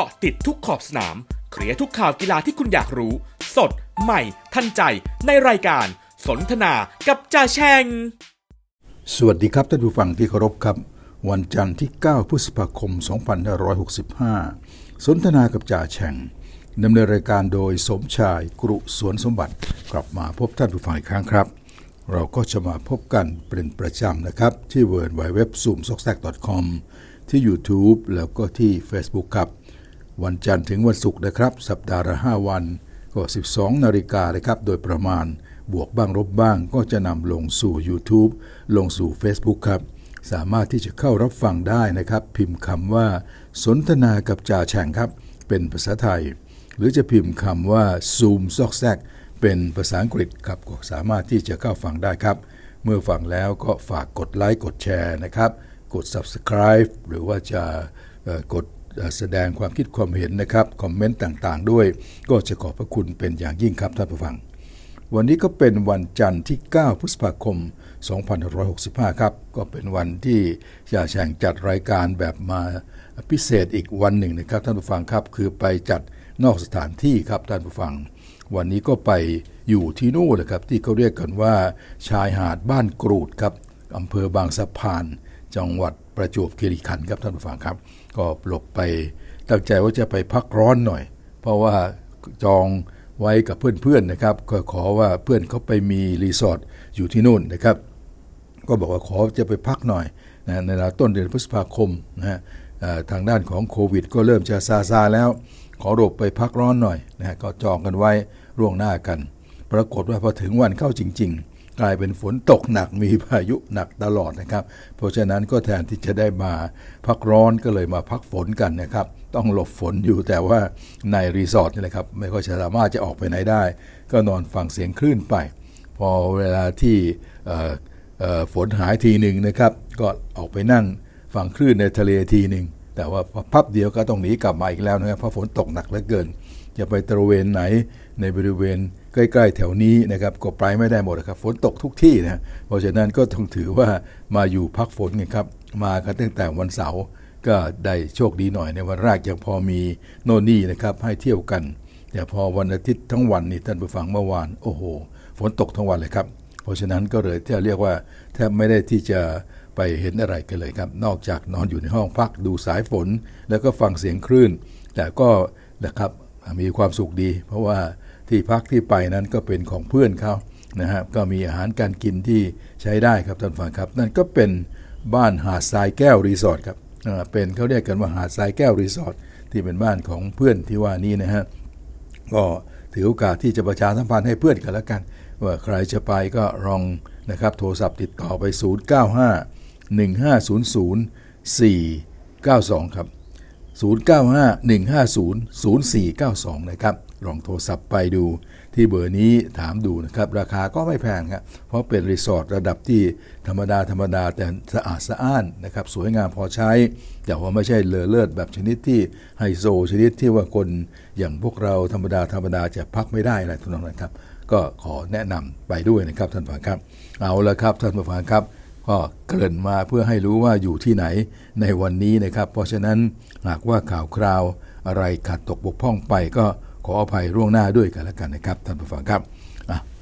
กาะติดทุกขอบสนาม เคลียร์ทุกข่าวกีฬาที่คุณอยากรู้ สดใหม่ ทันใจ ในรายการสนทนากับจ่าแชง สวัสดีครับท่านผู้ฟังที่เคารพครับ วันจันทร์ที่ 9 พฤษภาคม 2565 สนทนากับจ่าแชงดำเนินรายการโดยสมชายกรุสวนสมบัติ กลับมาพบท่านผู้ฟังอีกครั้งครับ เราก็จะมาพบกันเป็นประจำนะครับ ที่เวิร์ดไวเว็บซูมซอกแซก .com ที่ YouTube แล้วก็ที่ Facebook ครับวันจันทร์ถึงวันศุกร์นะครับ สัปดาห์ละ5 วันก็ 12นาฬิกานะครับ โดยประมาณบวกบ้างลบบ้างก็จะนำลงสู่ YouTube ลงสู่ Facebook ครับ สามารถที่จะเข้ารับฟังได้นะครับ พิมพ์คำว่าสนทนากับจ่าแฉ่งครับเป็นภาษาไทย หรือจะพิมพ์คำว่า z o o ซอกแซกเป็นภาษาอังกฤษครับ ก็สามารถที่จะเข้าฟังได้ครับ เมื่อฟังแล้วก็ฝากกดไลค์กดแชร์นะครับกด subscribe หรือว่าจะกดแสดงความคิดความเห็นนะครับคอมเมนต์ต่างๆ ด้วย ก็จะขอบพระคุณเป็นอย่างยิ่งครับท่านผู้ฟัง วันนี้ก็เป็นวันจันทร์ที่ 9พฤษภาคม2565ครับก็เป็นวันที่จะาแข่งจัดรายการแบบมาพิเศษอีกวันหนึ่งนะครับ ท่านผู้ฟังครับคือไปจัดนอกสถานที่ครับท่านผู้ฟัง วันนี้ก็ไปอยู่ที่นู่นนะครับที่เขาเรียกกันว่าชายหาดบ้านกรูดครับอำเภอบางสะพานจังหวัดประจวบคีรีขันธ์ครับท่านผู้ฟังครับก็หลบไปตั้งใจว่าจะไปพักร้อนหน่อย เพราะว่าจองไว้กับเพื่อนๆนะครับก็ขอว่าเพื่อนเขาไปมีรีสอร์ทอยู่ที่นู่นนะครับก็บอกว่าขอจะไปพักหน่อยนะในราต้นเดือนพฤษภาคมนะฮะทางด้านของโควิดก็เริ่มจะซาซาแล้ว ขอหลบไปพักร้อนหน่อยนะก็จองกันไว้ล่วงหน้ากัน ปรากฏว่าพอถึงวันเข้าจริง ๆกลายเป็นฝนตกหนักมีพายุหนักตลอดนะครับเพราะฉะนั้นก็แทนที่จะได้มาพักร้อนก็เลยมาพักฝนกันนะครับต้องหลบฝนอยู่แต่ว่าในรีสอร์ทนี่แหละครับไม่ค่อยสามารถจะออกไปไหนได้ ก็นอนฟังเสียงคลื่นไป พอเวลาที่ฝนหายทีหนึ่งนะครับก็ออกไปนั่งฟังคลื่นในทะเลทีหนึ่งแต่ว่าพับเดียวก็ต้องหนีกลับมาอีกแล้วนะครับเพราะฝนตกหนักเหลือเกิน จะไปตระเวนไหนในบริเวณใกล้ๆแถวนี้นะครับก็ไปไม่ได้หมดครับฝนตกทุกที่นะเพราะฉะนั้นก็ต้องถือว่ามาอยู่พักฝนกันครับมากตั้งแต่วันเสาร์ก็ได้โชคดีหน่อยในวันแรกยังพอมีโน่นนี่นะครับ ให้เที่ยวกัน แต่พอวันอาทิตย์ทั้งวันนี่ท่านผู้ฟังเมื่อวานโอ้โหฝนตกทั้งวันเลยครับเพราะฉะนั้นก็เลยจะเรียกว่าแทบไม่ได้ที่จะไปเห็นอะไรกันเลยครับ นอกจากนอนอยู่ในห้องพักดูสายฝนแล้วก็ฟังเสียงคลื่น แต่ก็นะครับมีความสุขดี เพราะว่าที่พักที่ไปนั้นก็เป็นของเพื่อนเขานะครับก็มีอาหารการกินที่ใช้ได้ครับท่านฟังครับ นั่นก็เป็นบ้านหาดทรายแก้วรีสอร์ทครับเป็นเขาเรียกกันว่าหาดทรายแก้วรีสอร์ทที่เป็นบ้านของเพื่อนที่ว่านี้นะฮะ ก็ถือโอกาสที่จะประชาสัมพันธ์ให้เพื่อนกันแล้วกัน ว่าใครจะไปก็ลองนะครับ โทรศัพท์ติดต่อไป 0 9 5 1 5 0 0 4 9 2 ครับ 0 9 5 1 5 0 0 4 9 2 นะครับลองโทรศัพท์ไปดูที่เบอร์นี้ถามดูนะครับ ราคาก็ไม่แพงครับเพราะเป็นรีสอร์ทระดับที่ธรรมดาธรรมดาแต่สะอาดสะอ้านนะครับ สวยงามพอใช้ แต่ว่าไม่ใช่เลอเลิศแบบชนิดที่ไฮโซชนิดที่ว่าคนอย่างพวกเราธรรมดาธรรมดาจะพักไม่ได้อะไรทั้ง่านนะครับ ก็ขอแนะนำไปด้วยนะครับท่านผู้ฟังครับ เอาละครับท่านผู้ฟังครับ ก็เกริ่นมาเพื่อให้รู้ว่าอยู่ที่ไหนในวันนี้นะครับ เพราะฉะนั้นหากว่าข่าวคราว อะไรขาดตกบกพร่องไปก็ขออภัยร่วงหน้าด้วยกัน แล้วกันนะครับท่านผู้ฟังครับ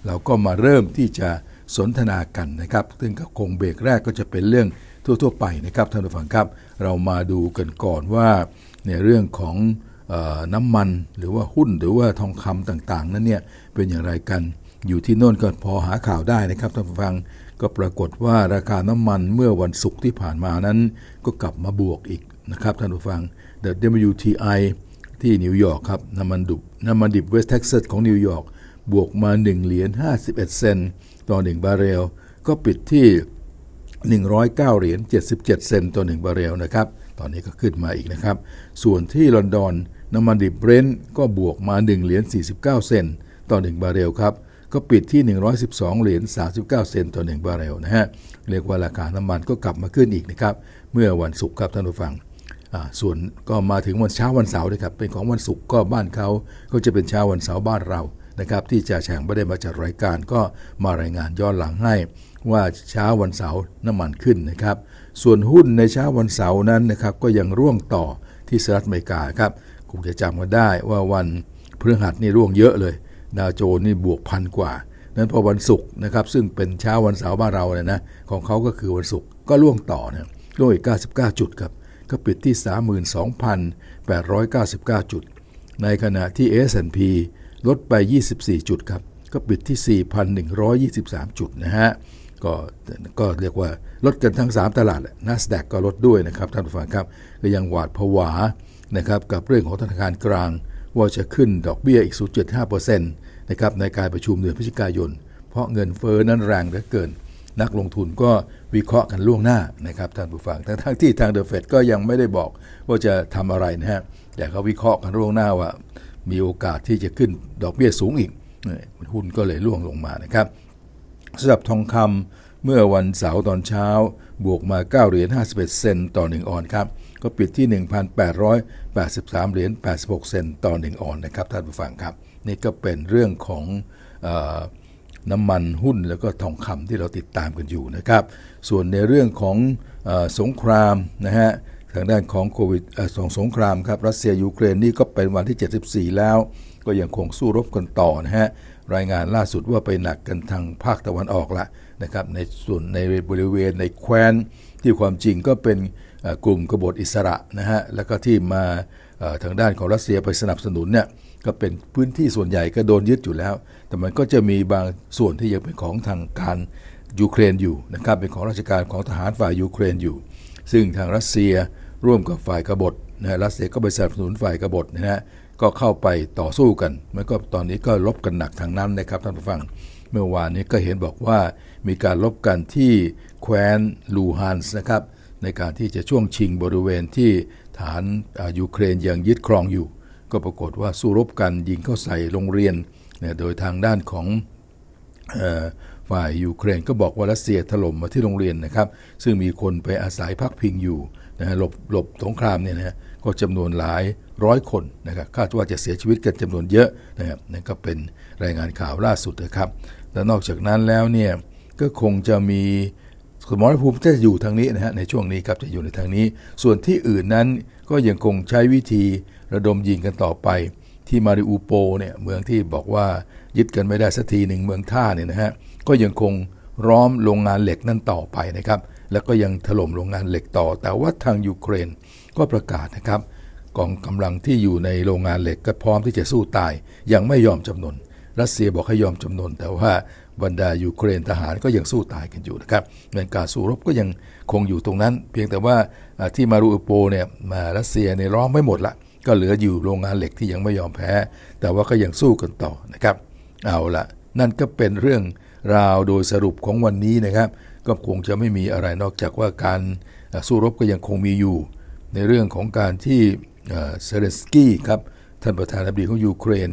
เราก็มาเริ่มที่จะสนทนากันนะครับ ซึ่งก็คงเบรกแรกก็จะเป็นเรื่องทั่วๆไปนะครับท่านผู้ฟังครับ เรามาดูกันก่อนว่าในเรื่องของอน้ำมันหรือว่าหุ้นหรือว่าทองคำต่างๆนั้นเนี่ยเป็นอย่างไรกันอยู่ที่โน่นก็พอหาข่าวได้นะครับท่านผู้ฟังก็ปรากฏว่าราคาน้ำมันเมื่อวันศุกร์ที่ผ่านมานั้น ก็กลับมาบวกอีกนะครับท่านผู้ฟัง The WTI ที่นิวยอร์กครับน้ำมันดิบน้ำมันดิบเวสต์เท็กซัสของนิวยอร์กบวกมา1เหรียญ51เซนต์ต่อ1บาร์เรลก็ปิดที่ 109เหรียญ77เซนต์ต่อ1บาร์เรลนะครับตอนนี้ก็ขึ้นมาอีกนะครับ ส่วนที่ลอนดอนน้ำมันดิบเบรนท์ก็บวกมา 1เหรียญ49 เซนต์ต่อ1บาร์เรลครับก็ปิดที่ 112เหรียญ39เซนต์ต่อ1บาร์เรลนะฮะเรียกว่าราคาน้ำมันก็กลับมาขึ้นอีกนะครับ เมื่อวันศุกร์ครับท่านผู้ฟังส่วนก็มาถึงวันเช้าวันเสาร์นะครับเป็นของวันศุกร์ก็บ้านเขาก็จะเป็นเช้าวันเสาร์บ้านเรานะครับ ที่จะแแฉงไม่ได้มาจัดรายการก็มารายงานย้อนหลังให้ว่าเช้าวันเสาร์น้ำมันขึ้นนะครับ ส่วนหุ้นในเช้าวันเสาร์นั้นนะครับก็ยังร่วงต่อที่สหรัฐอเมริกาครับคงจะจำกันได้ว่าวันพฤหัสนี่ร่วงเยอะเลยดาวโจนนี่บวกพันกว่านั้นพอวันศุกร์นะครับซึ่งเป็นเช้าวันเสาร์บ้านเราเนี่ยนะของเขาก็คือวันศุกร์ก็ร่วงต่อเนี่ยร่วงอีก 99 จุดครับก็ปิดที่ 32,899 จุด ในขณะที่ S&P ลดไป 24 จุด ครับ ก็ปิดที่ 4,123 จุด นะฮะ ก็ก็เรียกว่าลดกันทั้ง 3 ตลาดนัสแดกก็ลดด้วยนะครับ ท่านผู้ฟังครับ ก็ยังหวาดผวา นะครับ กับเรื่องของธนาคารกลาง ว่าจะขึ้นดอกเบี้ยอีก0.5%นะครับในการประชุมเดือนพฤศจิกายน เพราะเงินเฟอ้อนั้นแรงเหลือเกินนักลงทุนก็วิเคราะห์กันล่วงหน้านะครับท่านผู้ฟัง ทั้งทที่ทางเดอะเฟดก็ยังไม่ได้บอกว่าจะทำอะไรนะฮะ แต่เขาวิเคราะห์กันล่วงหน้าว่า มีโอกาสที่จะขึ้นดอกเบี้ยสูงอีก หุ้นก็เลยล่วงลงมานะครับสำหรับทองคำเมื่อวันเสาร์ตอนเช้าบวกมา9เหรียญ51 เซนต์ต่อ1ออนครับ ก็ปิดที่ 1,883 เหรียญ86 เซนต์ต่อ1ออนนะครับท่านผู้ฟังครับ นี่ก็เป็นเรื่องของอน้ำมันหุ้นแล้วก็ทองคำที่เราติดตามกันอยู่นะครับ ส่วนในเรื่องของอสงครามนะฮะทางด้านของโควิดสองสงครามครับ รัสเซียยูเครนนี่ก็เป็นวันที่ 74 แล้ว ก็ยังคงสู้รบกันต่อนะฮะรายงานล่าสุดว่าไปหนักกันทางภาคตะวันออกละนะครับในส่วนในบริเวณในแคว้น ที่ความจริงก็เป็นกลุ่มกบฏอิสระนะฮะแล้วก็ที่มาทางด้านของรัสเซียไปสนับสนุนเนี่ยก็เป็นพื้นที่ส่วนใหญ่ก็โดนยึดอยู่แล้ว แต่มันก็จะมีบางส่วนที่ยังเป็นของทางการยูเครนอยู่นะครับ เป็นของราชการของทหารฝ่ายยูเครนอยู่ ซึ่งทางรัสเซียร่วมกับฝ่ายกบฏนะรัสเซียก็ไปสนับสนุนฝ่ายกบฏนะฮะ ก็เข้าไปต่อสู้กันมันก็ตอนนี้ก็ลบกันหนักทางนั้นนะครับ ท่านผู้ฟัง เมื่อวานนี้ก็เห็นบอกว่า มีการลบกันที่แคว้นลูฮันส์นะครับในการที่จะช่วงชิงบริเวณที่ฐานยูเครนยังยึดครองอยู่ก็ปรากฏว่าสู้รบกันยิงเข้าใส่โรงเรียนนโดยทางด้านของฝ่ายยูเครนก็บอกว่ารัสเซียถล่มมาที่โรงเรียนนะครับซึ่งมีคนไปอาศัยพักพิงอยู่นะฮะหลบหลบสงครามเนี่ยนะฮะก็จำนวนหลายร้อยคนนะครับคาดว่าจะเสียชีวิตกันจำนวนเยอะนะครับนั่นก็เป็นรายงานข่าวล่าสุดนะครับและนอกจากนั้นแล้วเนี่ยก็คงจะมีสมรภูมิจะอยู่ทางนี้นะฮะในช่วงนี้ครับจะอยู่ในทางนี้ ส่วนที่อื่นนั้นก็ยังคงใช้วิธีระดมยิงกันต่อไปที่มาริอูโปเนี่ย เมืองที่บอกว่ายึดกันไม่ได้สักทีหนึ่งเมืองท่าเนี่ยนะฮะก็ยังคงร้อมโรงงานเหล็กนั่นต่อไปนะครับ แล้วก็ยังถล่มโรงงานเหล็กต่อแต่ว่าทางยูเครนก็ประกาศนะครับกองกำลังที่อยู่ในโรงงานเหล็กก็พร้อมที่จะสู้ตายยังไม่ยอมจำนนรัสเซียบอกให้ยอมจำนนแต่ว่าบรรดายูเครนทหารก็ยังสู้ตายกันอยู่นะครับเงินการสู้รบก็ยังคงอยู่ตรงนั้น เพียงแต่ว่าที่มารูอโปเนี่ยมารัสเซียในร้อมไม่หมดละก็เหลืออยู่โรงงานเหล็กที่ยังไม่ยอมแพ้ แต่ว่าก็ยังสู้กันต่อนะครับ เอาละนั่นก็เป็นเรื่องราวโดยสรุปของวันนี้นะครับ ก็คงจะไม่มีอะไรนอกจากว่าการสู้รบก็ยังคงมีอยู่ ในเรื่องของการที่เซเลสกี้ครับ ท่านประธานาธิบดีของยูเครน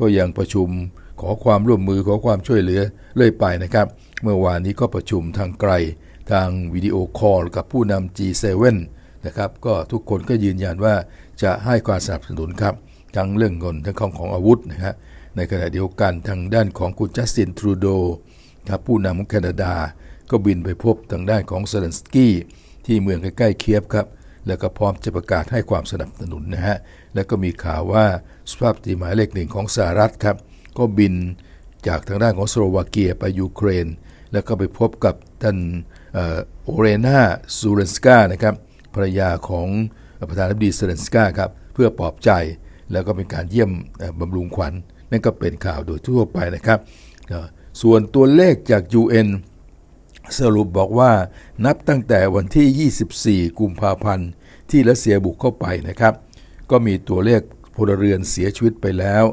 ก็ยังประชุมขอความร่วมมือขอความช่วยเหลือเรื่อยไปนะครับ เมื่อวานนี้ก็ประชุมทางไกลทางวิดีโอคอลกับผู้นำ G7 นะครับ ก็ทุกคนก็ยืนยันว่าจะให้ความสนับสนุนครับทั้งเรื่องเงินทั้งของของอาวุธนะฮะในขณะเดียวกันทางด้านของคุณจัสตินทรูโดครับผู้นำของแคนาดา ก็บินไปพบทางด้านของเซเลนสกี้ที่เมืองใกล้ๆเคียบครับแล้วก็พร้อมจะประกาศให้ความสนับสนุนนะฮะแล้วก็มีข่าวว่าสภาพตีหมายเลขหนึ่งของสหรัฐครับก็บินจากทางด้านของสโลวาเกียไปยูเครนแล้วก็ไปพบกับท่านโอเรนาซูเรนสกานะครับภรรยาของประธานาธิบดีเซเลนสกาครับ เพื่อปลอบใจแล้วก็เป็นการเยี่ยมบำรุงขวัญนั่นก็เป็นข่าวโดยทั่วไปนะครับ ส่วนตัวเลขจาก UN สรุปบอกว่านับตั้งแต่วันที่ 24 กุมภาพันธ์ ที่รัสเซียบุกเข้าไปนะครับ ก็มีตัวเลขพลเรือนเสียชีวิตไปแล้ว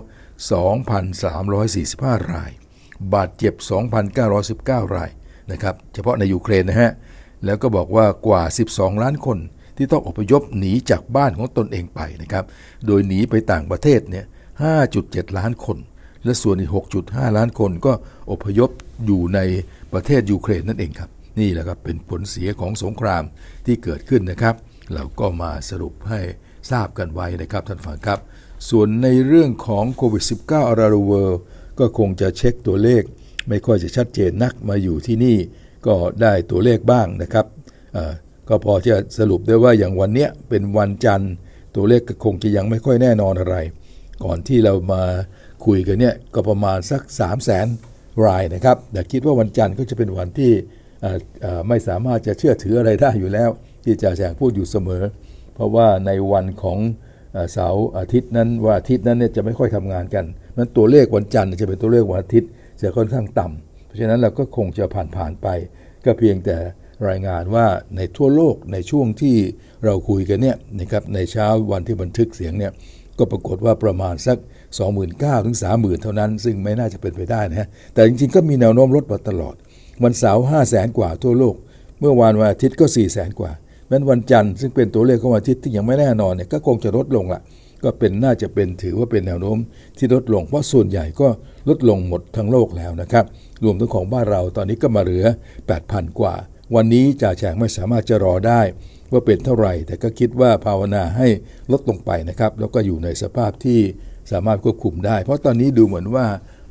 2,345 ราย บาดเจ็บ 2,919 รายนะครับเฉพาะในยูเครนนะฮะแล้วก็บอกว่ากว่า 12 ล้านคนที่ต้องอพยพหนีจากบ้านของตนเองไปนะครับ โดยหนีไปต่างประเทศเนี่ย 5.7 ล้านคน และส่วนอีก6.5 ล้านคนก็อพยพอยู่ในประเทศยูเครนนั่นเองครับ นี่แหละครับเป็นผลเสียของสงครามที่เกิดขึ้นนะครับ เราก็มาสรุปให้ทราบกันไว้นะครับ ท่านฟังครับ ส่วนในเรื่องของโควิด -19 อาราเวอร์ก็คงจะเช็คตัวเลข ไม่ค่อยจะชัดเจนนักมาอยู่ที่นี่ก็ได้ตัวเลขบ้างนะครับก็พอที่จะสรุปได้ว่าอย่างวันเนี้ยเป็นวันจันทร์ ตัวเลขก็คงจะยังไม่ค่อยแน่นอนอะไร ก่อนที่เรามาคุยกันเนี่ยก็ประมาณสัก3 0 0แสนรายนะครับแต่คิดว่าวันจันทร์ก็จะเป็นวันที่ไม่สามารถจะเชื่อถืออะไรได้อยู่แล้วที่จะแจงพูดอยู่เสมอ เพราะว่าในวันของเสาร์อาทิตย์นั้นว่าอาทิตย์นั้นเนี่ยจะไม่ค่อยทำงานกันนั้นตัวเลขวันจันทร์จะเป็นตัวเลขวันอาทิตย์จะค่อนข้างต่ำ เพราะฉะนั้นเราก็คงจะผ่านผ่านไป ก็เพียงแต่รายงานว่าในทั่วโลกในช่วงที่เราคุยกันเนี่ยนะครับในเช้าวันที่บันทึกเสียงเนี่ยก็ปรากฏว่าประมาณสัก29,000ถึง 30,000 เท่านั้นซึ่งไม่น่าจะเป็นไปได้นะฮะแต่จริง ๆ ก็มีแนวโน้มลดมาตลอด วันเสาร์5 0 0แสนกว่าทั่วโลก เมื่อวานวันอาทิตย์ก็ 4 0 0แสนกว่าแม้นวันจันทร์ซึ่งเป็นตัวเลขของวันอาทิตย์ที่ยังไม่แน่นอนเนี่ยก็คงจะลดลงละก็เป็นน่าจะเป็นถือว่าเป็นแนวโน้มที่ลดลงเพราะส่วนใหญ่ก็ลดลงหมดทั้งโลกแล้วนะครับรวมทั้งของบ้านเราตอนนี้ก็มาเหลือ 8,000กว่าวันนี้จ่าแฉงไม่สามารถจะรอได้ว่าเป็นเท่าไหร่แต่ก็คิดว่าภาวนาให้ลดลงไปนะครับ แล้วก็อยู่ในสภาพที่สามารถควบคุมได้ เพราะตอนนี้ดูเหมือนว่า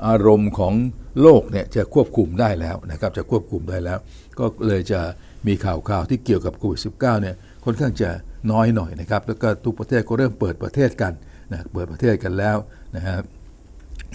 อารมณ์ของโลกเนี่ยจะควบคุมได้แล้วนะครับ จะควบคุมได้แล้วก็เลยจะมีข่าวข่าวที่เกี่ยวกับโควิด -19 เนี่ยค่อนข้างจะน้อยหน่อยนะครับ แล้วก็ทุกประเทศก็เริ่มเปิดประเทศกันนะเปิดประเทศกันแล้วนะครับ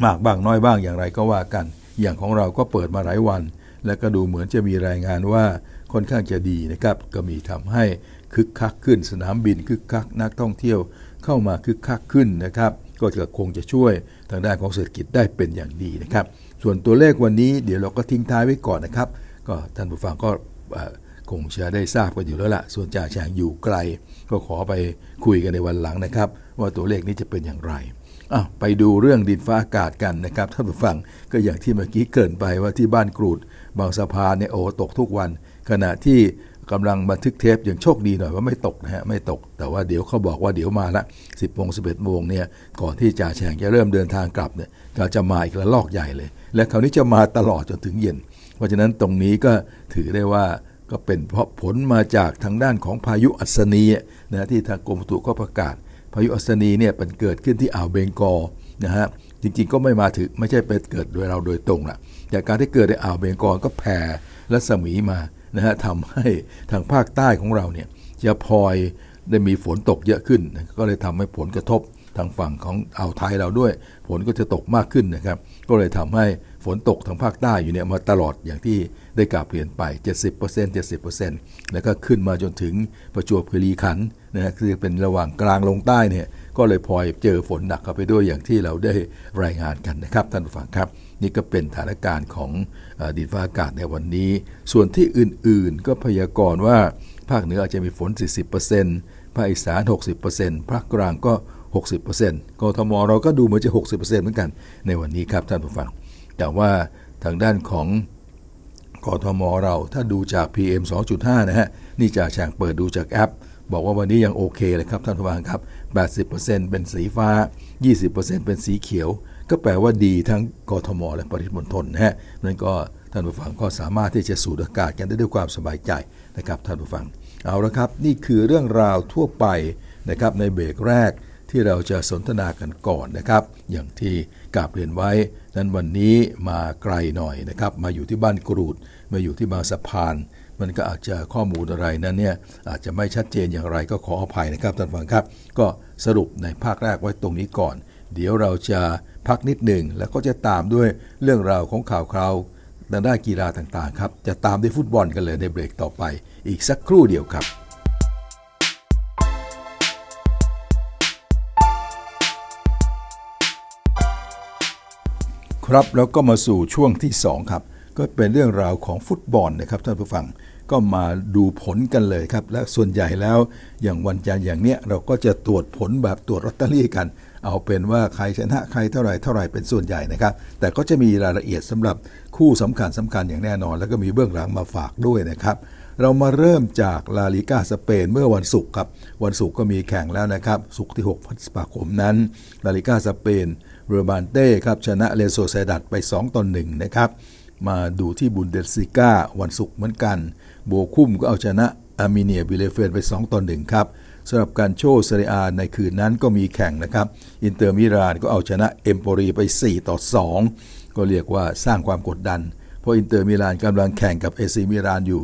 มากบ้างน้อยบ้างอย่างไรก็ว่ากัน อย่างของเราก็เปิดมาหลายวัน และก็ดูเหมือนจะมีรายงานว่าค่อนข้างจะดีนะครับ ก็มีทำให้คึกคักขึ้น สนามบินคึกคัก นักท่องเที่ยวเข้ามาคึกคักขึ้นนะครับ ก็จะคงจะช่วยทางด้านของเศรษฐกิจได้เป็นอย่างดีนะครับ ส่วนตัวเลขวันนี้เดี๋ยวเราก็ทิ้งท้ายไว้ก่อนนะครับ ก็ท่านผู้ฟังก็คงจะได้ทราบกันอยู่แล้วละ่ะ ส่วนจ่าช่างอยู่ไกล ก็ขอไปคุยกันในวันหลังนะครับ ว่าตัวเลขนี้จะเป็นอย่างไรอไปดูเรื่องดินฟ้าอากาศกันนะครับท่านผู้ฟัง ก็อย่างที่เมื่อกี้เกินไปว่าที่บ้านกรูดบางสะพานเนี่ยโอ้ตกทุกวันขณะที่กำลังบันทึกเทปอย่างโชคดีหน่อยว่าไม่ตกนะฮะไม่ตกแต่ว่าเดี๋ยวเขาบอกว่าเดี๋ยวมาละสิบโมงสิบเอ็ดโมงเนี่ยก่อนที่จ่าแฉงจะเริ่มเดินทางกลับเนี่ยก็จะมาอีกระลอกใหญ่เลย และคราวนี้จะมาตลอดจนถึงเย็น เพราะฉะนั้นตรงนี้ก็ถือได้ว่าก็เป็นเพราะผลมาจากทางด้านของพายุอัศนีนะที่ทางกรมตุก็ประกาศ พายุอัศนีเนี่ยเป็นเกิดขึ้นที่อ่าวเบงกอลนะฮะจริงๆก็ไม่มาถึงไม่ใช่เป็นเกิดโดยเราโดยตรงและจากการที่เกิดในอ่าวเบงกอลก็แผ่และสมีมานะฮะทำให้ทางภาคใต้ของเราเนี่ยจะพลอยได้มีฝนตกเยอะขึ้น ก็เลยทำให้ผลกระทบทางฝั่งของอ่าวไทยเราด้วยฝนก็จะตกมากขึ้นนะครับ ก็เลยทำให้ฝนตกทางภาคใต้อยู่เนี่ยมาตลอดอย่างที่ได้กล่าวเปลี่ยนไป 70% 70%แล้วก็ขึ้นมาจนถึงประจวบคีรีขันนะนะคือเป็นระหว่างกลางลงใต้เนี่ยก็เลยพลอยเจอฝนหนักเข้าไปด้วยอย่างที่เราได้รายงานกันนะครับ ท่านผู้ฟังครับ นี่ก็เป็นสถานการณ์ของดินฟ้าอากาศในวันนี้ ส่วนที่อื่น ๆ ก็พยากรณ์ว่าภาคเหนืออาจจะมีฝน40%ภาคอีสาน 60%ภาคกลางก็ 60%กทมเราก็ดูเหมือนจะ 60%เหมือนกัน ในวันนี้ครับ ท่านผู้ฟังแต่ว่าทางด้านของกทมเราถ้าดูจาก PM 2.5นะฮะนี่จากแฉ่งเปิดดูจากแอป บอกว่าวันนี้ยังโอเคเลยครับท่านผู้ฟังครับ80%เป็นสีฟ้า 20%เป็นสีเขียว ก็แปลว่าดีทั้งกทมและปริมณฑลนะฮะ นั่นก็ท่านผู้ฟังก็สามารถที่จะสูดอากาศกันได้ด้วยความสบายใจนะครับท่านผู้ฟัง เอาละครับ นี่คือเรื่องราวทั่วไปนะครับในเบรกแรกที่เราจะสนทนากันก่อนนะครับ อย่างที่กาบเรียนไว้นั้นวันนี้มาไกลหน่อยนะครับ มาอยู่ที่บ้านกรูด มาอยู่ที่บางสะพานมันก็อาจจะข้อมูลอะไรนั้นเนี่ยอาจจะไม่ชัดเจนอย่างไร ก็ขออภัยนะครับท่านฟังครับ ก็สรุปในภาคแรกไว้ตรงนี้ก่อน เดี๋ยวเราจะพักนิดหนึ่งแล้วก็จะตามด้วยเรื่องราวของข่าวคราวาด้านกีฬาต่างๆครับจะตามด้วยฟุตบอลกันเลยในเบรกต่อไปอีกสักครู่เดียวครับ ครับแล้วก็มาสู่ช่วงที่ 2 ครับ ก็เป็นเรื่องราวของฟุตบอลนะครับ ท่านผู้ฟังก็มาดูผลกันเลยครับ และส่วนใหญ่แล้ว อย่างวันจันทร์อย่างเนี้ยเราก็จะตรวจผลแบบตรวจลอตเตอรี่กัน เอาเป็นว่าใครชนะใครเท่าไรเท่าไรเป็นส่วนใหญ่นะครับ แต่ก็จะมีรายละเอียดสำหรับคู่สำคัญสำคัญอย่างแน่นอน แล้วก็มีเบื้องหลังมาฝากด้วยนะครับ เรามาเริ่มจากลาลิกาสเปนเมื่อวันศุกร์ครับวันศุกร์ก็มีแข่งแล้วนะครับศุกร์ที่ 6พฤษภาคมนั้น ลาลิกาสเปนเรบานเต้ครับชนะเลโซเซดัดไป 2ต่อ1นะครับ มาดูที่บุนเดสซิก้าวันศุกร์เหมือนกันโบคุ้มก็เอาชนะอาร์เมเนียบิเลเฟนไป 2ต่อ1ครับสำหรับการโชว์เซเรียาในคืนนั้นก็มีแข่งนะครับ อินเตอร์มิลานก็เอาชนะเอมโปรีไป4ต่อ2 ก็เรียกว่าสร้างความกดดัน เพราะอินเตอร์มิลานกำลังแข่งกับเอซีมิลานอยู่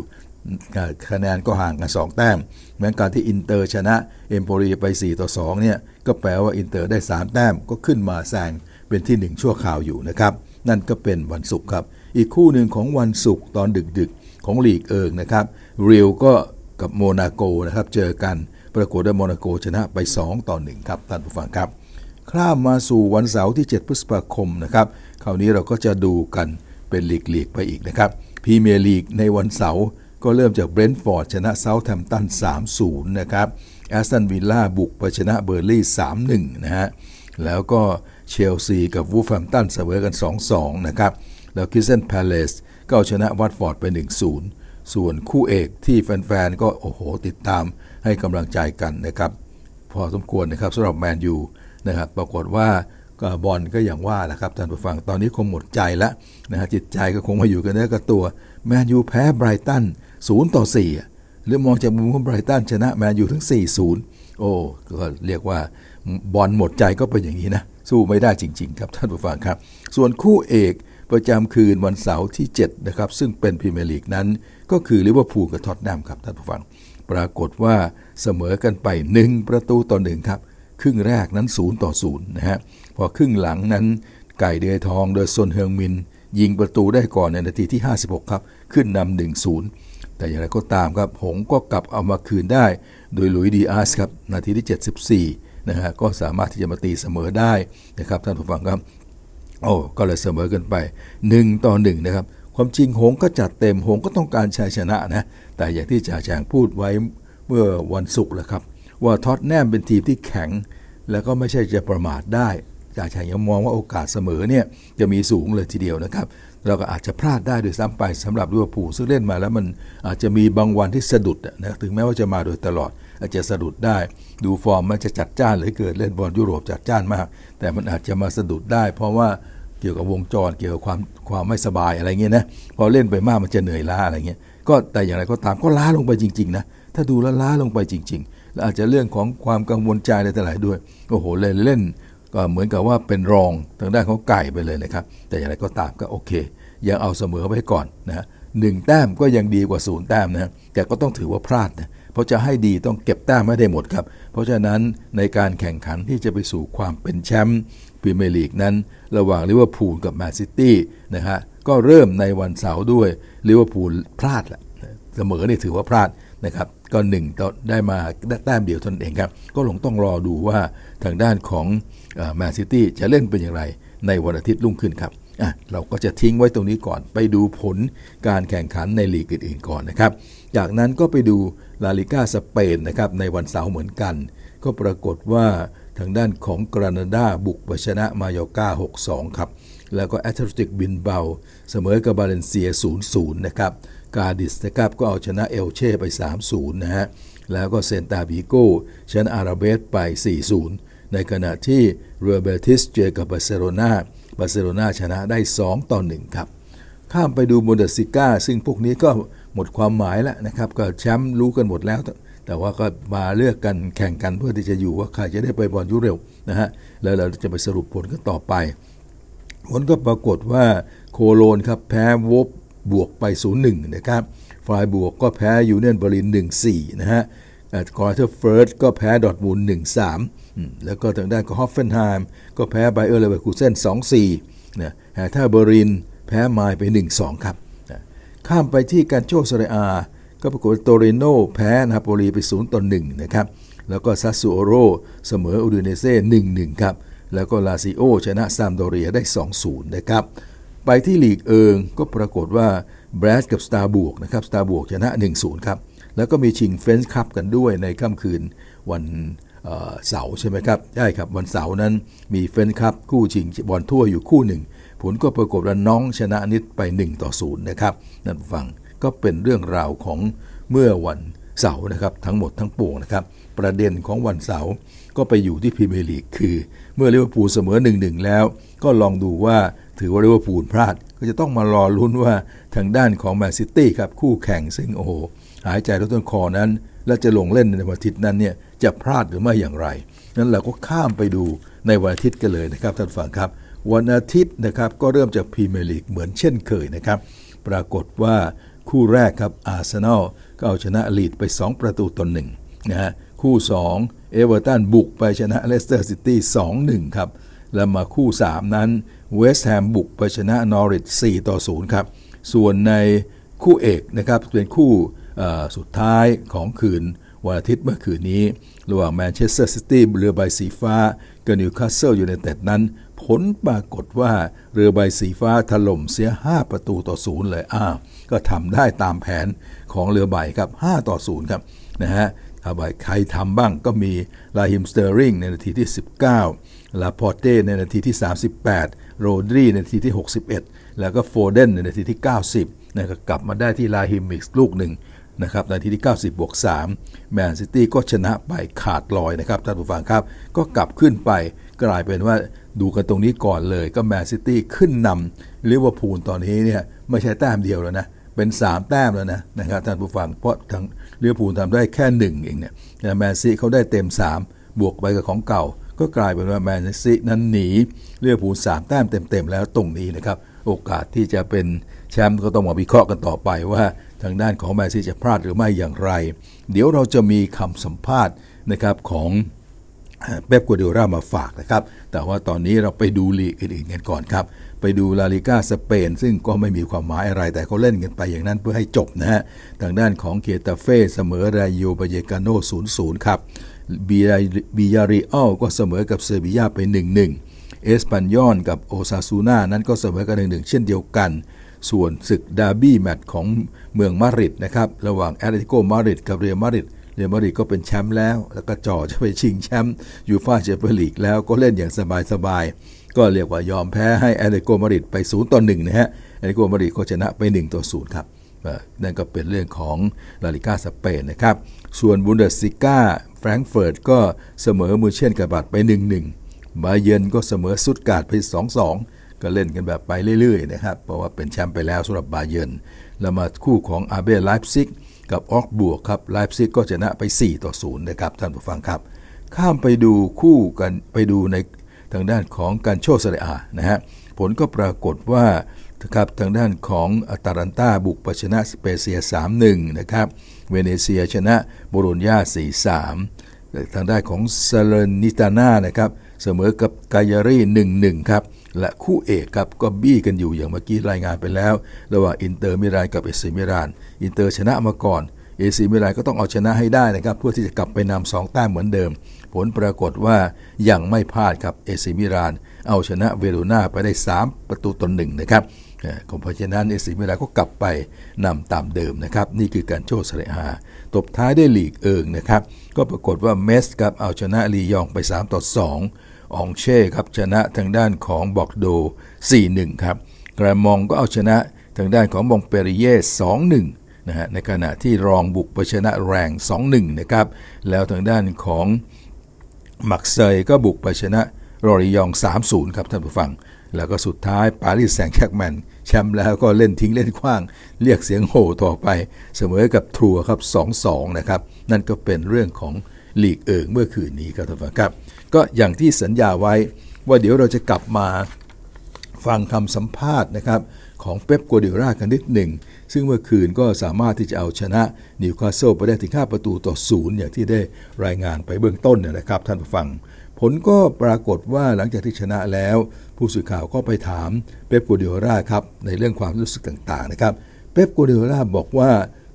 คะแนนก็ห่างกัน 2 แต้มแม้การที่อินเตอร์ชนะเอมโปรีไป4ต่อ2เนี่ยก็แปลว่าอินเตอร์ได้ 3 แต้มก็ขึ้นมาแซงเป็นที่ 1 ชั่วข่าวอยู่นะครับนั่นก็เป็นวันศุกร์ครับอีกคู่หนึ่งของวันศุกร์ตอนดึกของลีกเอิงนะครับเรียวก็กับโมนาโกนะครับ เจอกันปรากฏว่าโมนาโกชนะไป 2ต่อ1ครับท่านผู้ฟังครับข้ามมาสู่วันเสาร์ที่ 7 พฤษภาคมนะครับ คราวนี้เราก็จะดูกันเป็นลีกลีกไปอีกนะครับพรีเมียร์ลีกในวันเสาร์ก็เริ่มจากเบรนท์ฟอร์ดชนะเซาท์แฮมตัน 3-0 นะครับแอสตันวิลล่าบุกไปชนะเบอร์ลี่3-1นะฮะแล้วก็เชลซีกับวูฟแฮมตันเสมอกัน2-2นะครับ แล้วคิสเซนพาเลสก็เอาชนะวัตฟอร์ดไป1-0ส่วนคู่เอกที่แฟน ๆ ก็โอ้โหติดตามให้กำลังใจกันนะครับพอสมควรนะครับสำหรับแมนยูนะครับปรากฏว่าบอลก็อย่างว่าแหละครับท่านผู้ฟังตอนนี้คงหมดใจแล้วนะฮะจิตใจก็คงมาอยู่กันเนื้อกับตัวแมนยูแพ้ไบรตัน0ต่อ4 หรือมองจากมุมของไบรตันชนะแมนยูถึง4-0โอ้ก็เรียกว่าบอลหมดใจก็เป็นอย่างนี้นะสู้ไม่ได้จริง ๆ ครับท่านผู้ฟังครับส่วนคู่เอกประจำคืนวันเสาร์ที่ 7 นะครับ ซึ่งเป็นพรีเมียร์ลีกนั้น ก็คือลิเวอร์พูลกับท็อตแนมครับ ท่านผู้ฟัง ปรากฏว่าเสมอกันไป 1 ประตูต่อ 1 ครับครึ่งแรกนั้น 0 ต่อ 0 นะฮะพอครึ่งหลังนั้นไก่เดือยทองโดยซนเฮิงมินยิงประตูได้ก่อนในนาทีที่ 56 ครับ ขึ้นนำ1 0แต่อย่างไรก็ตามครับหงก็กลับเอามาคืนได้ โดยลุยดีอาสครับนาทีที่ 74นะฮะก็สามารถที่จะมาตีเสมอได้นะครับท่านผู้ฟังครับโอ้ก็เลยเสมอกันไป 1 ต่อ 1 นะครับ ความจริงหงก็จัดเต็มหงก็ต้องการชัยชนะนะ แต่อย่างที่จ่าแจงพูดไว้เมื่อวันศุกร์แหละครับว่าท็อตแนมเป็นทีมที่แข็ง แล้วก็ไม่ใช่จะประมาทได้จ่าแจงยังมองว่าโอกาสเสมอเนี่ยจะมีสูงเลยทีเดียวนะครับเราก็อาจจะพลาดได้โดยซ้ำไปสำหรับลิเวอร์พูลซึ่งเล่นมา แล้วมันอาจจะมีบางวันที่สะดุดนะถึงแม้ว่าจะมาโดยตลอดอาจจะสะดุดได้ดูฟอร์มมันจะจัดจ้านหรือเกิดเล่นบอลยุโรปจัดจ้านมาก แต่มันอาจจะมาสะดุดได้ เพราะว่าเกี่ยวกับวงจรเกี่ยวกับความความไม่สบายอะไรเงี้ยนะพอเล่นไปมากมันจะเหนื่อยล้าอะไรเงี้ยก็แต่อย่างไรก็ตามก็ล้าลงไปจริงๆนะถ้าดูแล้วล้าลงไปจริงๆ แล้วอาจจะเรื่องของความกังวลใจอะไรต่างๆด้วยโอ้โหเล่นเล่น ก็เหมือนกับว่าเป็นรองทางด้านของไก่ไปเลยนะครับแต่อย่างไรก็ตามก็โอเค ยังเอาเสมอไว้ก่อนนะหนึ่งแต้มก็ยังดีกว่าศูนย์แต้มนะแต่ก็ต้องถือว่าพลาดนะราะจะให้ดีต้องเก็บแต้มไม่ได้หมดครับ เพราะฉะนั้นในการแข่งขันที่จะไปสู่ความเป็นแชมป์พรีเมียร์ลีกนั้น ระหว่างลิเวอร์พูลกับแมนซิตี้นะฮะก็เริ่มในวันเสาร์ด้วยลิเวอร์พูลพลาดแหละเสมอนี่ถือว่าพลาดนะครับ ก็หนึ่งได้มาแต้มเดียวตนเองครับ ก็หลงต้องรอดูว่าทางด้านของแมนซิตี้จะเล่นเป็นอย่างไร ในวันอาทิตย์รุ่งขึ้นครับ เราก็จะทิ้งไว้ตรงนี้ก่อนไปดูผลการแข่งขันในลีกอื่นๆก่อนนะครับ จากนั้นก็ไปดูลาลิก้าสเปนนะครับในวันเสาร์เหมือนกัน ก็ปรากฏว่าทางด้านของกรานาดาบุกชนะมายอกา 6-2 ครับ แล้วก็แอตเลติกบินเบา เสมอกับบาเลนเซีย 0-0 นะครับกาดิสนะครับ ก็เอาชนะเอลเช่ไป 3-0 นะฮะแล้วก็เซนตาบิโกชนะอาราเบสไป 4-0 ในขณะที่เรเบติสเจอกับบาร์เซโลนาบาร์เซโลนาชนะได้ 2ต่อ1ครับ ข้ามไปดูโมเดสิก้าซึ่งพวกนี้ก็หมดความหมายแล้วนะครับ ก็แชมป์รู้กันหมดแล้ว แต่ว่าก็มาเลือกกันแข่งกันเพื่อที่จะอยู่ว่าใครจะได้ไปบอลยุโรปนะฮะแล้วเราจะไปสรุปผลกันต่อไปผลก็ปรากฏว่าโคโลนครับแพ้วบบวกไป0ูนนะครับฟลายบวกก็แพ้ยูเนียนบอรลิน1-4นะฮะกอร์เทอร์เฟิร์สก็แพ้ดอทมูล1-3 แล้วก็ทางด้านก็ฮอฟเฟนไฮม์ก็แพ้ไบเออร์เลเวอร์คูเซ่น2-4นะฮะถ้าเบอร์ลินแพ้ไมล์ไป1-2ครับข้ามไปที่การโชคเซเรอา ก็ปรากฏโตเรโนแพ้นาโปลีไป0ต่อ1นะครับ แล้วก็ซัสซูโอโรเสมออูดูเนเซ่1-1ครับ แล้วก็ลาซิโอชนะซามโดเรียได้ 2-0นะครับ ไปที่ลีกเอิงก็ปรากฏว่าแบรสกับสตาร์บวกนะครับ สตาร์บวกชนะ1-0ครับ แล้วก็มีชิงเฟนส์คัพกันด้วยในค่ำคืนวันเสาร์ใช่ไหมครับใช่ครับวันเสาร์นั้นมีเฟนส์คัพคู่ชิงบอลทั่วอยู่คู่หนึ่งผลก็ปรากฏว่าน้องชนะนิดไป1ต่อศูนย์นะครับนั่นฟัง ก็เป็นเรื่องราวของเมื่อวันเสาร์นะครับ ทั้งหมดทั้งปวงนะครับ ประเด็นของวันเสาร์ก็ไปอยู่ที่พรีเมียร์ลีกคือเมื่อลเวอร์พูลเสมอ1นึแล้ว ก็ลองดูว่าถือว่าลเวอร์พูลพลาด ก็จะต้องมารอลุ้นว่าทางด้านของแมนซิตี้ครับ คู่แข่งซึ่งโอ้หายใจลดต้นคอนั้นและจะลงเล่นในวันอาทิตย์นั้นเนี่ยจะพลาดหรือไม่อย่างไร นั้นเราก็ข้ามไปดูในวันอาทิตย์กันเลยนะครับท่านฟังครับวันอาทิตย์นะครับก็เริ่มจากพรีเมียร์ลีกเหมือนเช่นเคยนะครับปรากฏว่าคู่แรกครับอาร์เซนอลก็เอาชนะลีดไป 2 ประตูต่อหนึ่งนะฮะคู่2เอเวอร์ตันบุกไปชนะเลสเตอร์ซิตี้่งครับแล้วมาคู่ 3 นั้นเวสต์แฮมบุกไปชนะนอริทสี่ต่อศู์ครับส่วนในคู่เอกนะครับเป็นคู่สุดท้ายของคืนวันอาทิตย์เมื่อคืนนี้ระหว่างแมนเชสเตอร์ซิตี้เรือใบสีฟ้า กับนิวคาสเซิลยูไนเต็ดนั้น ผลปรากฏว่าเรือใบสีฟ้าถล่มเสีย 5 ประตูต่อศูนย์เลยอ้าวก็ทำได้ตามแผนของเรือใบครับ 5 ต่อศูนย์ครับนะฮะอาบาใครทำบ้างก็มีลาฮิมสเตอร์ริงในนาทีที่ 19ลาพอเต้ในนาทีที่ 38 โรดรีในนาทีที่ 61 แล้วก็โฟเดนในนาทีที่ 90นะก็กลับมาได้ที่ลาฮิมกสกลูกหนึ่งนะครับนาทีที่90 บวก3แมนซิตี้ก็ชนะ ไปขาดลอยนะครับท่านผู้ฟังครับ ก็กลับขึ้นไปกลายเป็นว่าดูกันตรงนี้ก่อนเลย ก็แมนซิตี้ขึ้นนำลิเวอร์พูลตอนนี้เนี่ยไม่ใช่แต้มเดียวแล้วนะ เป็น 3 แต้มแล้วนะนะครับท่านผู้ฟังเพราะทางลิเวอร์พูลทำได้แค่ 1 เองเนี่ยแมนซิตี้เขาได้เต็ม 3 บวกไปกับของเก่า ก็กลายเป็นว่าแมนซิตี้นั้นหนีลิเวอร์พูล3แต้มเต็มๆแล้วตรงนี้นะครับโอกาสที่จะเป็นแชมป์ก็ต้องมาวิเคราะห์กันต่อไปว่าทางด้านของแมนซีจะพลาดหรือไม่อย่างไร เดี๋ยวเราจะมีคำสัมภาษณ์นะครับของเป๊ปกัวเดรามาฝากนะครับแต่ว่าตอนนี้เราไปดูลีกอื่นๆกันก่อนครับ ไปดูลาลิก้าสเปนซึ่งก็ไม่มีความหมายอะไรแต่เขาเล่นกันไปอย่างนั้นเพื่อให้จบนะฮะทางด้านของเคียตาเฟ่เสมอรายโยบเยกาโนศย์ครับบีบียาริอัลก็เสมอกับเซบียาไป1-1เอสปันยอน กับโอซาซูนานั้นก็เสมอกันหนึ่งเช่นเดียวกันส่วนศึกดาร์บี้แมตช์ของเมืองมาริดนะครับ ระหว่างแอตเลติโกมาริดกับเรียมาริดเรียมาริดก็เป็นแชมป์แล้ว แล้วก็จ่อจะไปชิงแชมป์ยูฟ่าแชมเปี้ยนลีกแล้วก็เล่นอย่างสบาย ๆ ก็เรียกว่ายอมแพ้ให้แอตเลติโกมาริดไป0ต่อ1นะฮะแอตเลติโกมาริดก็ชนะไป1ต่อ0ครับนั่นก็เป็นเรื่องของลาลิก้าสเปนนะครับ ส่วนบุนเดสซิก้าแฟรงก์เฟิร์ตก็เสมอมูเชนกับบัตไป 1-1บาเยนก็เสมอสุดกาดไป2-2ก็เล่นกันแบบไปเรื่อยๆนะครับ เพราะว่าเป็นแชมป์ไปแล้วสำหรับบาเยร์นแล้วมาคู่ของอาเบไลฟ์ซิกกับออกบวกครับ ไลฟ์ซิกก็ชนะไป 4 ต่อ0นะครับท่านผู้ฟังครับ ข้ามไปดูคู่กันไปดูในทางด้านของการโชสเซเรียนะฮะ ผลก็ปรากฏว่าครับทางด้านของอตารันตาบุกไปชนะ สเปเซีย3-1นะครับ เวเนเซียชนะโบโลญญา4-3 ทางด้านของเซเลนิตาน่านะครับ เสมอกับกายารี1-1 ครับและคู่เอกครับก็บี้กันอยู่อย่างเมื่อกี้รายงานไปแล้วระหว่างอินเตอร์มิลานกับเอซิมิลานอินเตอร์ชนะมาก่อนเอซิมิลานก็ต้องเอาชนะให้ได้นะครับ เพื่อที่จะกลับไปนำสองแต้มเหมือนเดิม ผลปรากฏว่ายังไม่พลาดครับเอซิมิลาน เอาชนะเวโรนาไปได้ 3 ประตูต่อหนึ่งนะครับเพราะฉะนั้นเอซิมิลานก็กลับไปนำตามเดิมนะครับ นี่คือการโชว์สเลหา ตบท้ายได้หลีกเอิงนะครับก็ปรากฏว่าเมสครับเอาชนะลียองไป3ต่อ2องเช่ครับชนะทางด้านของบอกโด4-1 ครับกระมองก็เอาชนะทางด้านของมองเปริเย่ 2-1 นะฮะ ในขณะที่รองบุกไปชนะแรง 2-1 นะครับ แล้วทางด้านของ มักเซยก็บุกไปชนะรอริยอง 3-0 ครับท่านผู้ฟัง แล้วก็สุดท้ายปารีสแซงต์แชกแมนแชมป์แล้วก็เล่นทิ้งเล่นขว้าง เรียกเสียงโห่ต่อไป เสมอกับทัวร์ครับ 2-2 นะครับ นั่นก็เป็นเรื่องของลีกเอิงเมื่อคืนนี้ครับท่านผู้ฟังครับก็อย่างที่สัญญาไว้ว่าเดี๋ยวเราจะกลับมาฟังคำสัมภาษณ์นะครับของเป๊ปกัวเดรากันนิดหนึ่ง ซึ่งเมื่อคืนก็สามารถที่จะเอาชนะ นิวคาสเซิลไปได้ถึง5ประตูต่อศูนย์อย่างที่ได้รายงานไปเบื้องต้นนะครับท่านผู้ฟัง ผลก็ปรากฏว่าหลังจากที่ชนะแล้ว ผู้สื่อข่าวก็ไปถามเป๊ปกัวเดราครับ ในเรื่องความรู้สึกต่างๆนะครับเป๊ปกัวเดราบอกว่า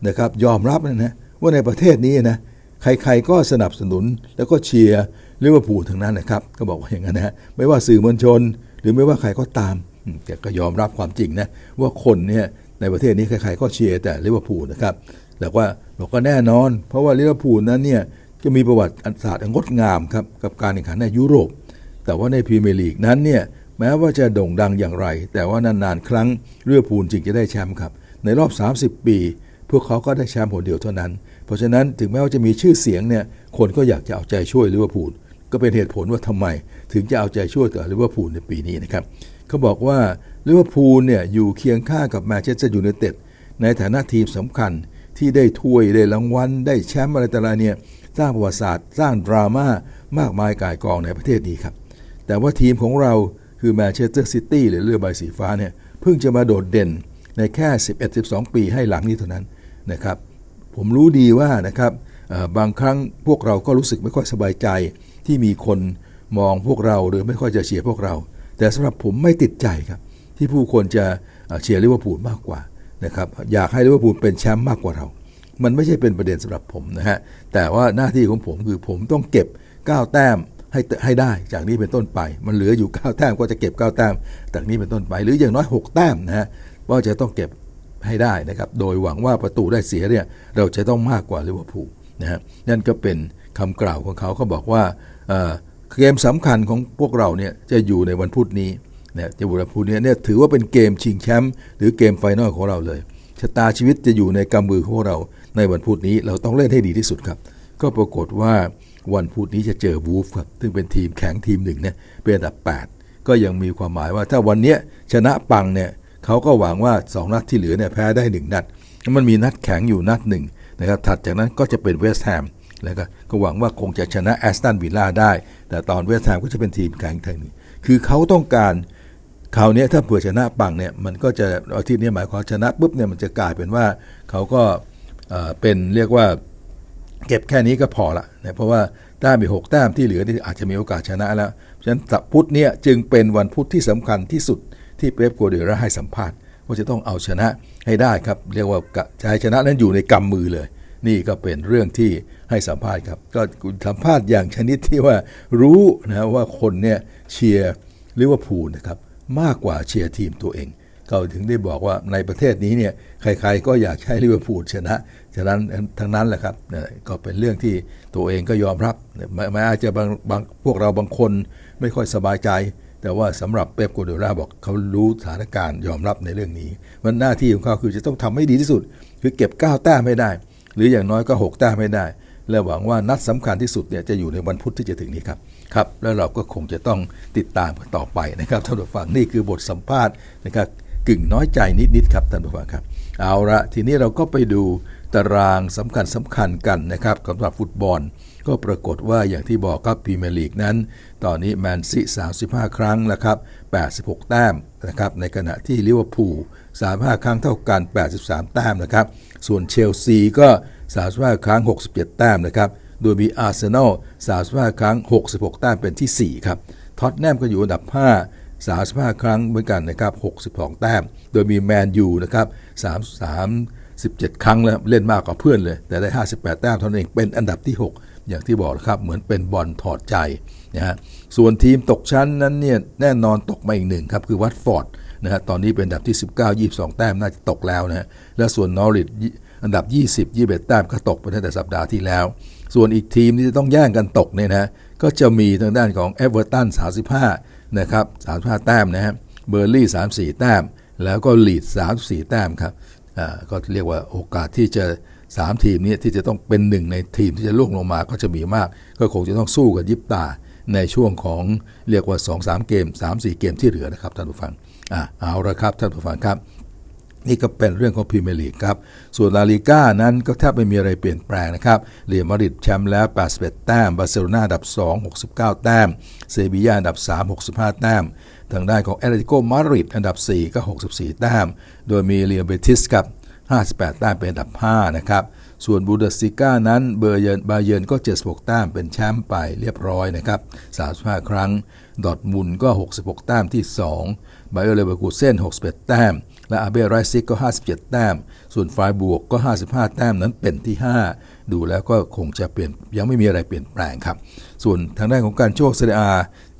นะครับยอมรับนะนะว่าในประเทศนี้นะใครๆก็สนับสนุนแล้วก็เชียร์เรียกว่าผู้ทั้งนั้นนะครับก็บอกว่าอย่างนั้นนะไม่ว่าสื่อมวลชน หรือไม่ว่าใครก็ตามแต่ก็ยอมรับความจริงนะว่าคนเนี่ยในประเทศนี้ใครๆก็เชียร์แต่ลิเวอร์พูลนะครับแต่ว่าเราก็แน่นอน เพราะว่าลิเวอร์พูลนั้นเนี่ยจะมีประวัติศาสตร์งดงามครับกับการแข่งขันในยุโรป แต่ว่าในพรีเมียร์ลีกนั้นเนี่ยแม้ว่าจะโด่งดังอย่างไรแต่ว่านานๆครั้งลิเวอร์พูลจึงจะได้แชมป์ครับ ในรอบ 30 ปีพวกเขาก็ได้แชมป์หนเดียวเท่านั้นเพราะฉะนั้นถึงแม้ว่าจะมีชื่อเสียงเนี่ยคนก็อยากจะเอาใจช่วยลิเวอร์พูลก็เป็นเหตุผลว่าทำไม ถึงจะเอาใจช่วยกับลิเวอร์พูลในปีนี้นะครับ เขาบอกว่าลิเวอร์พูลเนี่ยอยู่เคียงข้างกับแมนเชสเตอร์ยูไนเต็ดในฐานะทีมสำคัญที่ได้ถ้วย ได้รางวัล ได้แชมป์อะไรต่างเนี่ยสร้างประวัติศาสตร์ สร้างดราม่ามากมายกายกองในประเทศนี้ครับ แต่ว่าทีมของเราคือแมนเชสเตอร์ซิตี้หรือเรือใบสีฟ้าเนี่ยเพิ่งจะมาโดดเด่นในแค่ 11-12 ปีให้หลังนี้เท่านั้นนะครับ ผมรู้ดีว่านะครับบางครั้งพวกเราก็รู้สึกไม่ค่อยสบายใจที่มีคนมองพวกเรา หรือไม่ค่อยจะเชียร์พวกเรา แต่สำหรับผมไม่ติดใจครับ ที่ผู้คนจะ เชียร์ลิเวอร์พูลมากกว่านะครับ อยากให้ ลิเวอร์พูลเป็น แชมป์มากกว่าเรา มันไม่ใช่เป็นประเด็นสำหรับผมนะฮะแต่ว่าหน้าที่ของผมคือผมต้องเก็บ 9 แต้มให้ให้ได้จากนี้เป็นต้นไป มันเหลืออยู่ 9 แต้มก็จะเก็บ 9 แต้มจากนี้เป็นต้นไป หรืออย่างน้อย 6 แต้มนะฮะก็จะต้องเก็บให้ได้นะครับ โดยหวังว่าประตูได้เสียเนี่ยเราจะต้องมากกว่าลิเวอร์พูลนะฮะนั่นก็เป็นคำกล่าวของเขาเขาบอกว่าเกมสำคัญของพวกเราเนี่ยจะอยู่ในวันพุธนี้เนี่ยจะบุรพูเนี่ยเนี่ยถือว่าเป็นเกมชิงแชมป์หรือเกมไฟนอลของเราเลย ชะตาชีวิตจะอยู่ในกำมือของเราในวันพุธนี้เราต้องเล่นให้ดีที่สุดครับ ก็ปรากฏว่าวันพุธนี้จะเจอวูฟครับซึ่งเป็นทีมแข็งทีมหนึ่งเนี่ยเป็นอันดับ8 ก็ยังมีความหมายว่าถ้าวันนี้ชนะปังเนี่ยเขาก็หวังว่า 2 นัดที่เหลือเนี่ยแพ้ได้ 1 นัดมันมีนัดแข็งอยู่นัดหนึ่งนะครับถัดจากนั้นก็จะเป็นเวสต์แฮมนะครับก็หวังว่าคงจะชนะแอสตันวิลล่าได้ แต่ตอนเวสต์แฮมก็จะเป็นทีมแข่งแท่งนึงคือเขาต้องการคราวนี้ถ้าเผื่อชนะปังเนี่ย มันก็จะอาทิตย์นี้หมายความชนะปุ๊บเนี่ย มันจะกลายเป็นว่าเขาก็เป็นเรียกว่าเก็บแค่นี้ก็พอละนะเพราะว่าแต้มอีกหกแต้มที่เหลือที่อาจจะมีโอกาสชนะแล้ว เพราะฉะนั้นสัปพุธเนี่ย จึงเป็นวันพุธที่สำคัญที่สุดที่เป๊ปโกเดร่าให้สัมภาษณ์ว่าจะต้องเอาชนะให้ได้ครับเรียกว่าใช้ชนะนั้นอยู่ในกำมือเลยนี่ก็เป็นเรื่องที่ให้สัมภาษณ์ครับ ก็สัมภาษณ์อย่างชนิดที่ว่ารู้นะว่าคนเนี่ยเชียร์ลิเวอร์พูลนะครับมากกว่าเชียร์ทีมตัวเองเขาถึงได้บอกว่าในประเทศนี้เนี่ยใคร ๆ ก็อยากใช้ลิเวอร์พูลชนะ ฉะนั้นทั้งนั้นแหละครับก็เป็นเรื่องที่ตัวเองก็ยอมรับ ไม่อาจจะบางบางพวกเราบางคน ไม่ค่อยสบายใจ แต่ว่าสำหรับเป๊ปกัเดล่าบอกเขารู้สถานการณ์ยอมรับในเรื่องนี้ มันหน้าที่ของเขาคือจะต้องทำให้ดีที่สุดคือเก็บ9แต้มให้ได้หรืออย่างน้อยก็6แต้มไม่ได้ และหวังว่านัดสำคัญที่สุดเนี่ยจะอยู่ในวันพุธที่จะถึงนี้ครับครับ แล้วเราก็คงจะต้องติดตามกันต่อไปนะครับท่านผู้ฟังนี่คือบทสัมภาษณ์นะครับกึ่งน้อยใจนิดๆครับท่านผู้ฟังครับ เอาละทีนี้เราก็ไปดูตารางสำคัญสำคัญกันนะครับสำหรับฟุตบอลก็ปรากฏว่าอย่างที่บอกครับพรีเมียร์ลีกนั้น ตอนนี้แมนซี35ครั้งนะครับ 86 แต้มนะครับในขณะที่ลิเวอร์พูล35ครั้งเท่ากัน 83 แต้มนะครับส่วนเชลซีก็สาสว่าครั้ง67 แต้มนะครับ โดยมีอาร์เซนอลสาสว่าครั้ง 66 แต้มเป็นที่ 4 ครับ ท็อตแนมก็อยู่อันดับ 5 35 ครั้งเหมือนกันนะครับ 62 แต้ม โดยมีแมนยูนะครับ 3 3 17 ครั้งแล้วเล่นมากกว่าเพื่อนเลย แต่ได้ 58 แต้มเท่านั้นเองเป็นอันดับที่ 6 อย่างที่บอกครับเหมือนเป็นบอลถอดใจนะฮะ ส่วนทีมตกชั้นนั้นเนี่ยแน่นอนตกมาอีกหนึ่งครับ คือวัตฟอร์ดนะฮะตอนนี้เป็นอันดับที่ 19 22 แต้มน่าจะตกแล้วนะฮะ และส่วนนอริทอันดับ 20 21 แต้มก็ตกไปตั้งแต่สัปดาห์ที่แล้ว ส่วนอีกทีมที่จะต้องแย่งกันตกเนี่ยนะ ก็จะมีทางด้านของเอเวอร์ตัน 35 นะครับ 35 แต้มนะฮะ เบอร์ลี่34 แต้ม แล้วก็ลีด 34 แต้มครับ อ่า ก็เรียกว่าโอกาสที่จะ 3 ทีมนี้ที่จะต้องเป็นหนึ่งในทีมที่จะล่วงลงมาก็จะมีมาก ก็คงจะต้องสู้กันยิบตาในช่วงของเรียกว่า 2-3 เกม 3-4 เกมที่เหลือนะครับท่านผู้ฟังอ่ะเอาละครับท่านผู้ฟังครับ นี่ก็เป็นเรื่องของพรีเมียร์ลีกครับ ส่วนลาลีก้านั้นก็แทบไม่มีอะไรเปลี่ยนแปลงนะครับ เรียมาริดแชมป์แล้ว 81 แต้ม บาร์เซโลนาอดับ 2 69 แต้ม เซบียาัดับ 3 65 แต้มทางด้านของแอตเลติโกมาริดอันดับ 4 ก็ 64 แต้ม โดยมีเรียมเบติสกับ 58 แต้มเป็นอันดับ5นะครับส่วนบูเดสติก้านั้นเบอร์เยนบาเยนก็ 76แต้มเป็นแชมป์ไปเรียบร้อยนะครับ 35 ครั้ง ดอทมุนก็ 66แต้มที่2ไบเออร์เลเวอร์กูเซน61แต้ม และอาเบรไรซิกก็ 57แต้ม ส่วนไฟบวกก็ 55 แต้มนั้นเป็นที่ 5 ดูแล้วก็คงจะเปลี่ยนยังไม่มีอะไรเปลี่ยนแปลงครับ ส่วนทางด้านของการโชคเซเดอา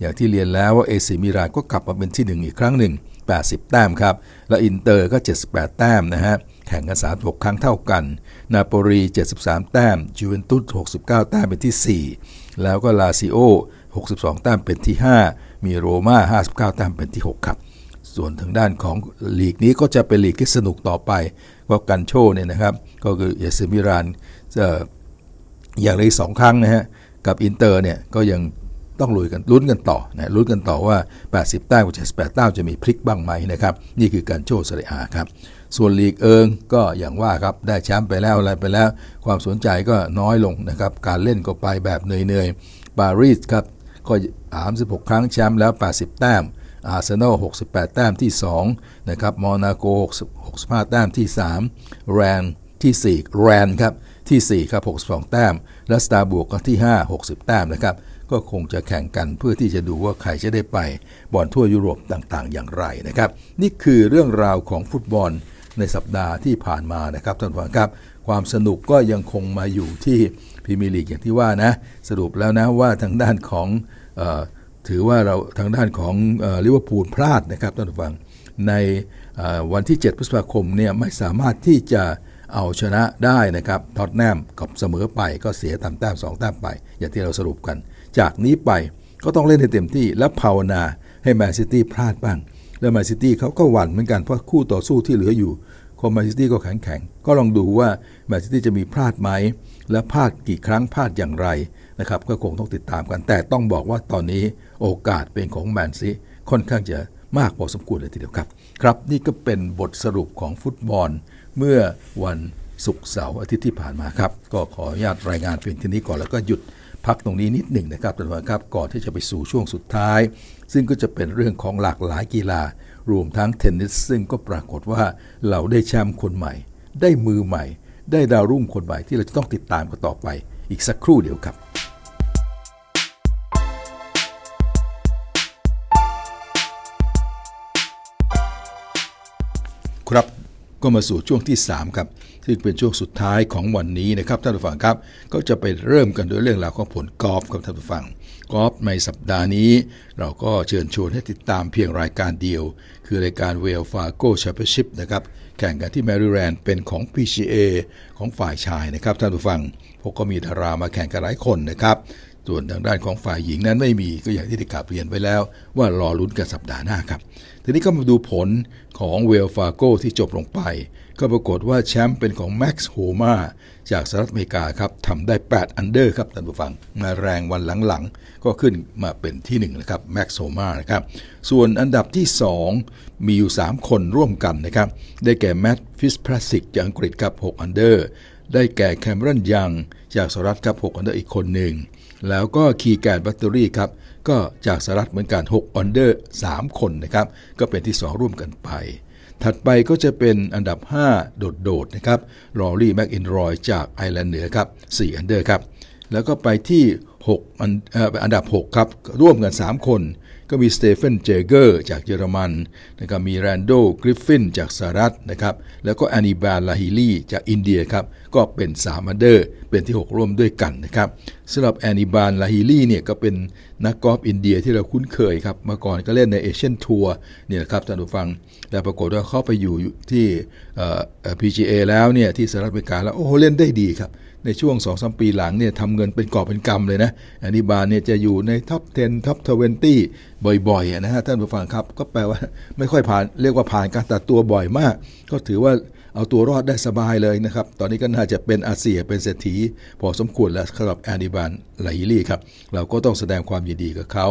อย่างที่เรียนแล้วว่าเอซิมิรานก็กลับมาเป็นที่1 อีกครั้งหนึ่ง80แต้มครับและอินเตอร์ก็ 78 แต้มนะฮะแข่งกัน3กครั้งเท่ากัน นาโปลี73 แต้มจูเวนตุส69 แต้ม เป็นที่ 4 แล้วก็ลาซิโอ62 แต้ม เป็นที่ 5 มีโรม่า59 แต้มเป็นที่ 6 ครับ ส่วนทางด้านของลีกนี้ก็จะเป็นลีกที่สนุกต่อไปว่ากันโชเนี่ยนะครับ ก็คือเอเซมิรานจอย่างไรสองครั้งนะฮะ กับอินเตอร์เนี่ยก็ยังต้องลุยกันลุ้นกันต่อนะลุ้นกันต่อว่า 80แต้มกับ78แต้มจะมีพลิกบ้างไหมนะครับ นี่คือการโชว์สเรียครับ ส่วนลีกเอิงก็อย่างว่าครับ ได้แชมป์ไปแล้วอะไรไปแล้ว ความสนใจก็น้อยลงนะครับ การเล่นก็ไปแบบเหนื่อยๆปารีสครับ ก็36 ครั้งแชมป์แล้ว 80 แต้ม อาร์เซนอล68 แต้มที่2นะครับมอนาโก65แต้มที่3 แรนที่ 4 แรนครับที่ 4 ครับ 62 แต้ม และสตาร์บวกก็ที่5 60แต้มนะครับก็คงจะแข่งกันเพื่อที่จะดูว่าใครจะได้ไปบอลทั่วยุโรปต่างๆ อย่างไรนะครับ นี่คือเรื่องราวของฟุตบอลในสัปดาห์ที่ผ่านมานะครับท่านผู้ชมครับความสนุกก็ยังคงมาอยู่ที่พรีเมียร์ลีกอย่างที่ว่านะสรุปแล้วนะว่าทางด้านของถือว่าเราทางด้านของลิเวอร์พูลพลาดนะครับท่านผู้ฟังในวันที่ 7พฤษภาคมเนี่ยไม่สามารถที่จะเอาชนะได้นะครับท็อตแนมกับเสมอไปก็เสียตามแต้ม2แต้มไป อย่างที่เราสรุปกันจากนี้ไปก็ต้องเล่นให้เต็มที่ และภาวนาให้แมนซิตี้พลาดบ้าง แล้วแมนซิตี้เขาก็หวั่นเหมือนกัน เพราะคู่ต่อสู้ที่เหลืออยู่คนแมนซิตี้ก็แข็งแข็งก็ลองดูว่าแมนซิตี้จะมีพลาดไหม และพลาดกี่ครั้งพลาดอย่างไรนะครับก็คงต้องติดตามกัน แต่ต้องบอกว่าตอนนี้โอกาสเป็นของแมนซีค่อนข้างจะมากพอสมควรเลยทีเดียวครับ ครับ นี่ก็เป็นบทสรุปของฟุตบอลเมื่อวันศุกร์เสาร์อาทิตย์ที่ผ่านมาครับก็ขออนุญาตรายงานเพียงที่นี้ก่อนแล้วก็หยุดพักตรงนี้นิดหนึ่งนะครับท่านผู้ชมครับก่อนที่จะไปสู่ช่วงสุดท้าย ซึ่งก็จะเป็นเรื่องของหลากหลายกีฬา รวมทั้งเทนนิสซึ่งก็ปรากฏว่า เราได้แชมป์คนใหม่ ได้มือใหม่ ได้ดาวรุ่งคนใหม่ที่เราจะต้องติดตามกันต่อไป อีกสักครู่เดียวครับก็มาสู่ช่วงที่ 3 ครับ ซึ่งเป็นช่วงสุดท้ายของวันนี้นะครับ ท่านผู้ฟังครับ ก็จะไปเริ่มกันด้วยเรื่องราวของผลกอล์ฟครับ ท่านผู้ฟัง กอล์ฟในสัปดาห์นี้ เราก็เชิญชวนให้ติดตามเพียงรายการเดียว คือรายการเวลฟาโกแชมเปี้ยนชิพนะครับ แข่งกันที่แมริแลนด์เป็นของ PGA ของฝ่ายชายนะครับ ท่านผู้ฟัง พวกก็มีดารามาแข่งกันหลายคนนะครับส่วนทางด้านของฝ่ายหญิงนั้นไม่มีก็อย่างที่ได้กล่าวเรียนไว้แล้ว ว่ารอรุ้นกันสัปดาห์หน้าครับ ทีนี้ก็มาดูผลของเวลฟาโกที่จบลงไป ก็ปรากฏว่าแชมป์เป็นของแม็กซ์โฮมาจากสหรัฐอเมริกาครับทำได้ 8 อันเดอร์ครับท่านผู้ฟัง มาแรงวันหลังๆก็ขึ้นมาเป็นที่ 1 นะครับแม็กซ์โฮมานะครับ ส่วนอันดับที่ 2 มีอยู่ 3 คนร่วมกันนะครับได้แก่แมตต์ฟิสพลาสิกจากอังกฤษครับ6อันเดอร์ได้แก่แคมรอนยัง จากสหรัฐครับ 6 อันเดอร์อีกคนหนึ่งแล้วก็คีย์การแบตเตอรี่ครับ ก็จากสหรัฐเหมือนกัน 6อันเดอร์3คนนะครับ ก็เป็นที่ 2 ร่วมกันไป ถัดไปก็จะเป็นอันดับ 5 โดด ๆ นะครับลอรี่แม็กอินรอยจากไอร์แลนด์เหนือครับ4อันเดอร์ครับ แล้วก็ไปที่6อันดับ 6 ครับ ร่วมกัน 3 คนก็มีสเตเฟนเจเกอร์จากเยอรมันนะครับมีแรนโด กริฟฟินจากสหรัฐนะครับ แล้วก็แอนิบาลลาฮิลีจากอินเดียครับ ก็เป็นสามอันเดอร์เป็นที่ 6 ร่วมด้วยกันนะครับ สำหรับแอนิบาลลาฮิลีเนี่ยก็เป็นนักกอล์ฟอินเดียที่เราคุ้นเคยครับเมื่อก่อนก็เล่นในเอเชียนทัวร์เนี่ยครับท่านผู้ฟังแต่ปรากฏว่าเข้าไปอยู่ที่ PGA แล้วเนี่ยที่สหรัฐอเมริกาแล้ว โอ้ เล่นได้ดีครับในช่วง2อสปีหลังเนี่ยทำเงินเป็นกอบเป็นกำเลยนะ อันนี้บาร์เนี่ยจะอยู่ในท็อป 10 ท็อป 20 บ่อยๆนะฮะท่านผู้ฟังครับก็แปลว่าไม่ค่อยผ่านเรียกว่าผ่านการตัดตัวบ่อยมาก ก็ถือว่าเอาตัวรอดได้สบายเลยนะครับ ตอนนี้ก็น่าจะเป็นอาเซียเป็นเศรษฐีพอสมควรแล้วสำหรับแอนดิบานไลลี่ครับ เราก็ต้องแสดงความยินดีกับเขา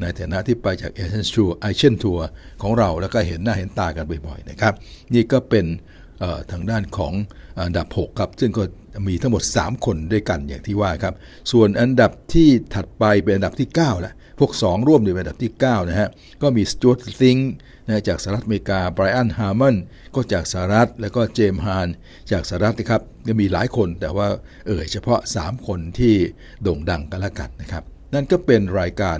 ในฐานะที่ไปจากเอเชียนทัวร์ไอเชียนทัวร์ของเราแล้วก็เห็นหน้าเห็นตากันบ่อยๆนะครับนี่ก็เป็นทางด้านของอันดับ6ครับ ซึ่งก็มีทั้งหมด 3 คนด้วยกันอย่างที่ว่าครับ ส่วนอันดับที่ถัดไปเป็นอันดับที่9แล้วพวก 2 ร่วมอยู่ในอันดับที่ 9 นะฮะก็มีสจวตซิงนะจากสหรัฐอเมริกาไบรอันฮาร์มันก็จากสหรัฐแล้วก็เจมฮานจากสหรัฐนะครับก็มีหลายคนแต่ว่าเอ่ยเฉพาะ 3 คนที่โด่งดังกันละกันนะครับ นั่นก็เป็นรายการ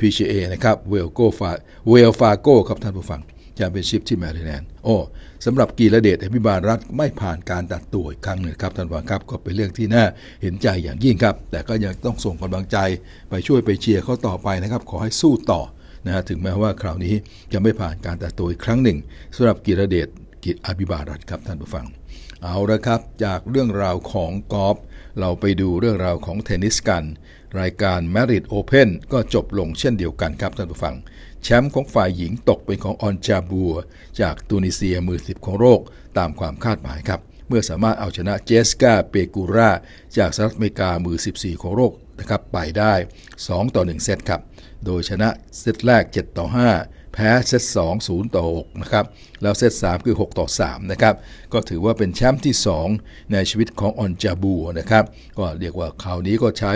PGA นะครับเวลโกฟาเวลฟาโกครับท่านผู้ฟังจะเป็นชิพที่แมริแลนด์โอ้สำหรับกีรเดชอภิบาลรัฐไม่ผ่านการตัดตัวอีกครั้งหนึ่งครับท่านผู้ครับก็เป็นเรื่องที่น่าเห็นใจอย่างยิ่งครับแต่ก็ยังต้องส่งกำลังใจไปช่วยไปเชียร์เขาต่อไปนะครับขอให้สู้ต่อนะฮะถึงแม้ว่าคราวนี้จะไม่ผ่านการตัดตัวอีกครั้งหนึ่งสำหรับกีรเดชกิจอภิบาลรัฐครับท่านผู้ฟัง เอาละครับจากเรื่องราวของกอล์ฟเราไปดูเรื่องราวของเทนนิสกัน รายการ Merit Open ก็จบลงเช่นเดียวกันครับท่านผู้ฟังแชมป์ของฝ่ายหญิงตกเป็นของออนชาบัวจากตูนิเซียมือสิบของโลกตามความคาดหมายครับ เมื่อสามารถเอาชนะเจสกาเปกูราจากสหรัฐอเมริกามือ 14 ของโลกนะครับไปได้ 2 ต่อ 1 เซตครับ โดยชนะเซตแรก 7 ต่อ 5แพ้เซต2 0 ต่อ 6 นะครับ แล้วเซต3คือ 6 ต่อ 3 นะครับ ก็ถือว่าเป็นแชมป์ที่ 2 ในชีวิตของออนจาบูนะครับ ก็เรียกว่าคราวนี้ก็ใช้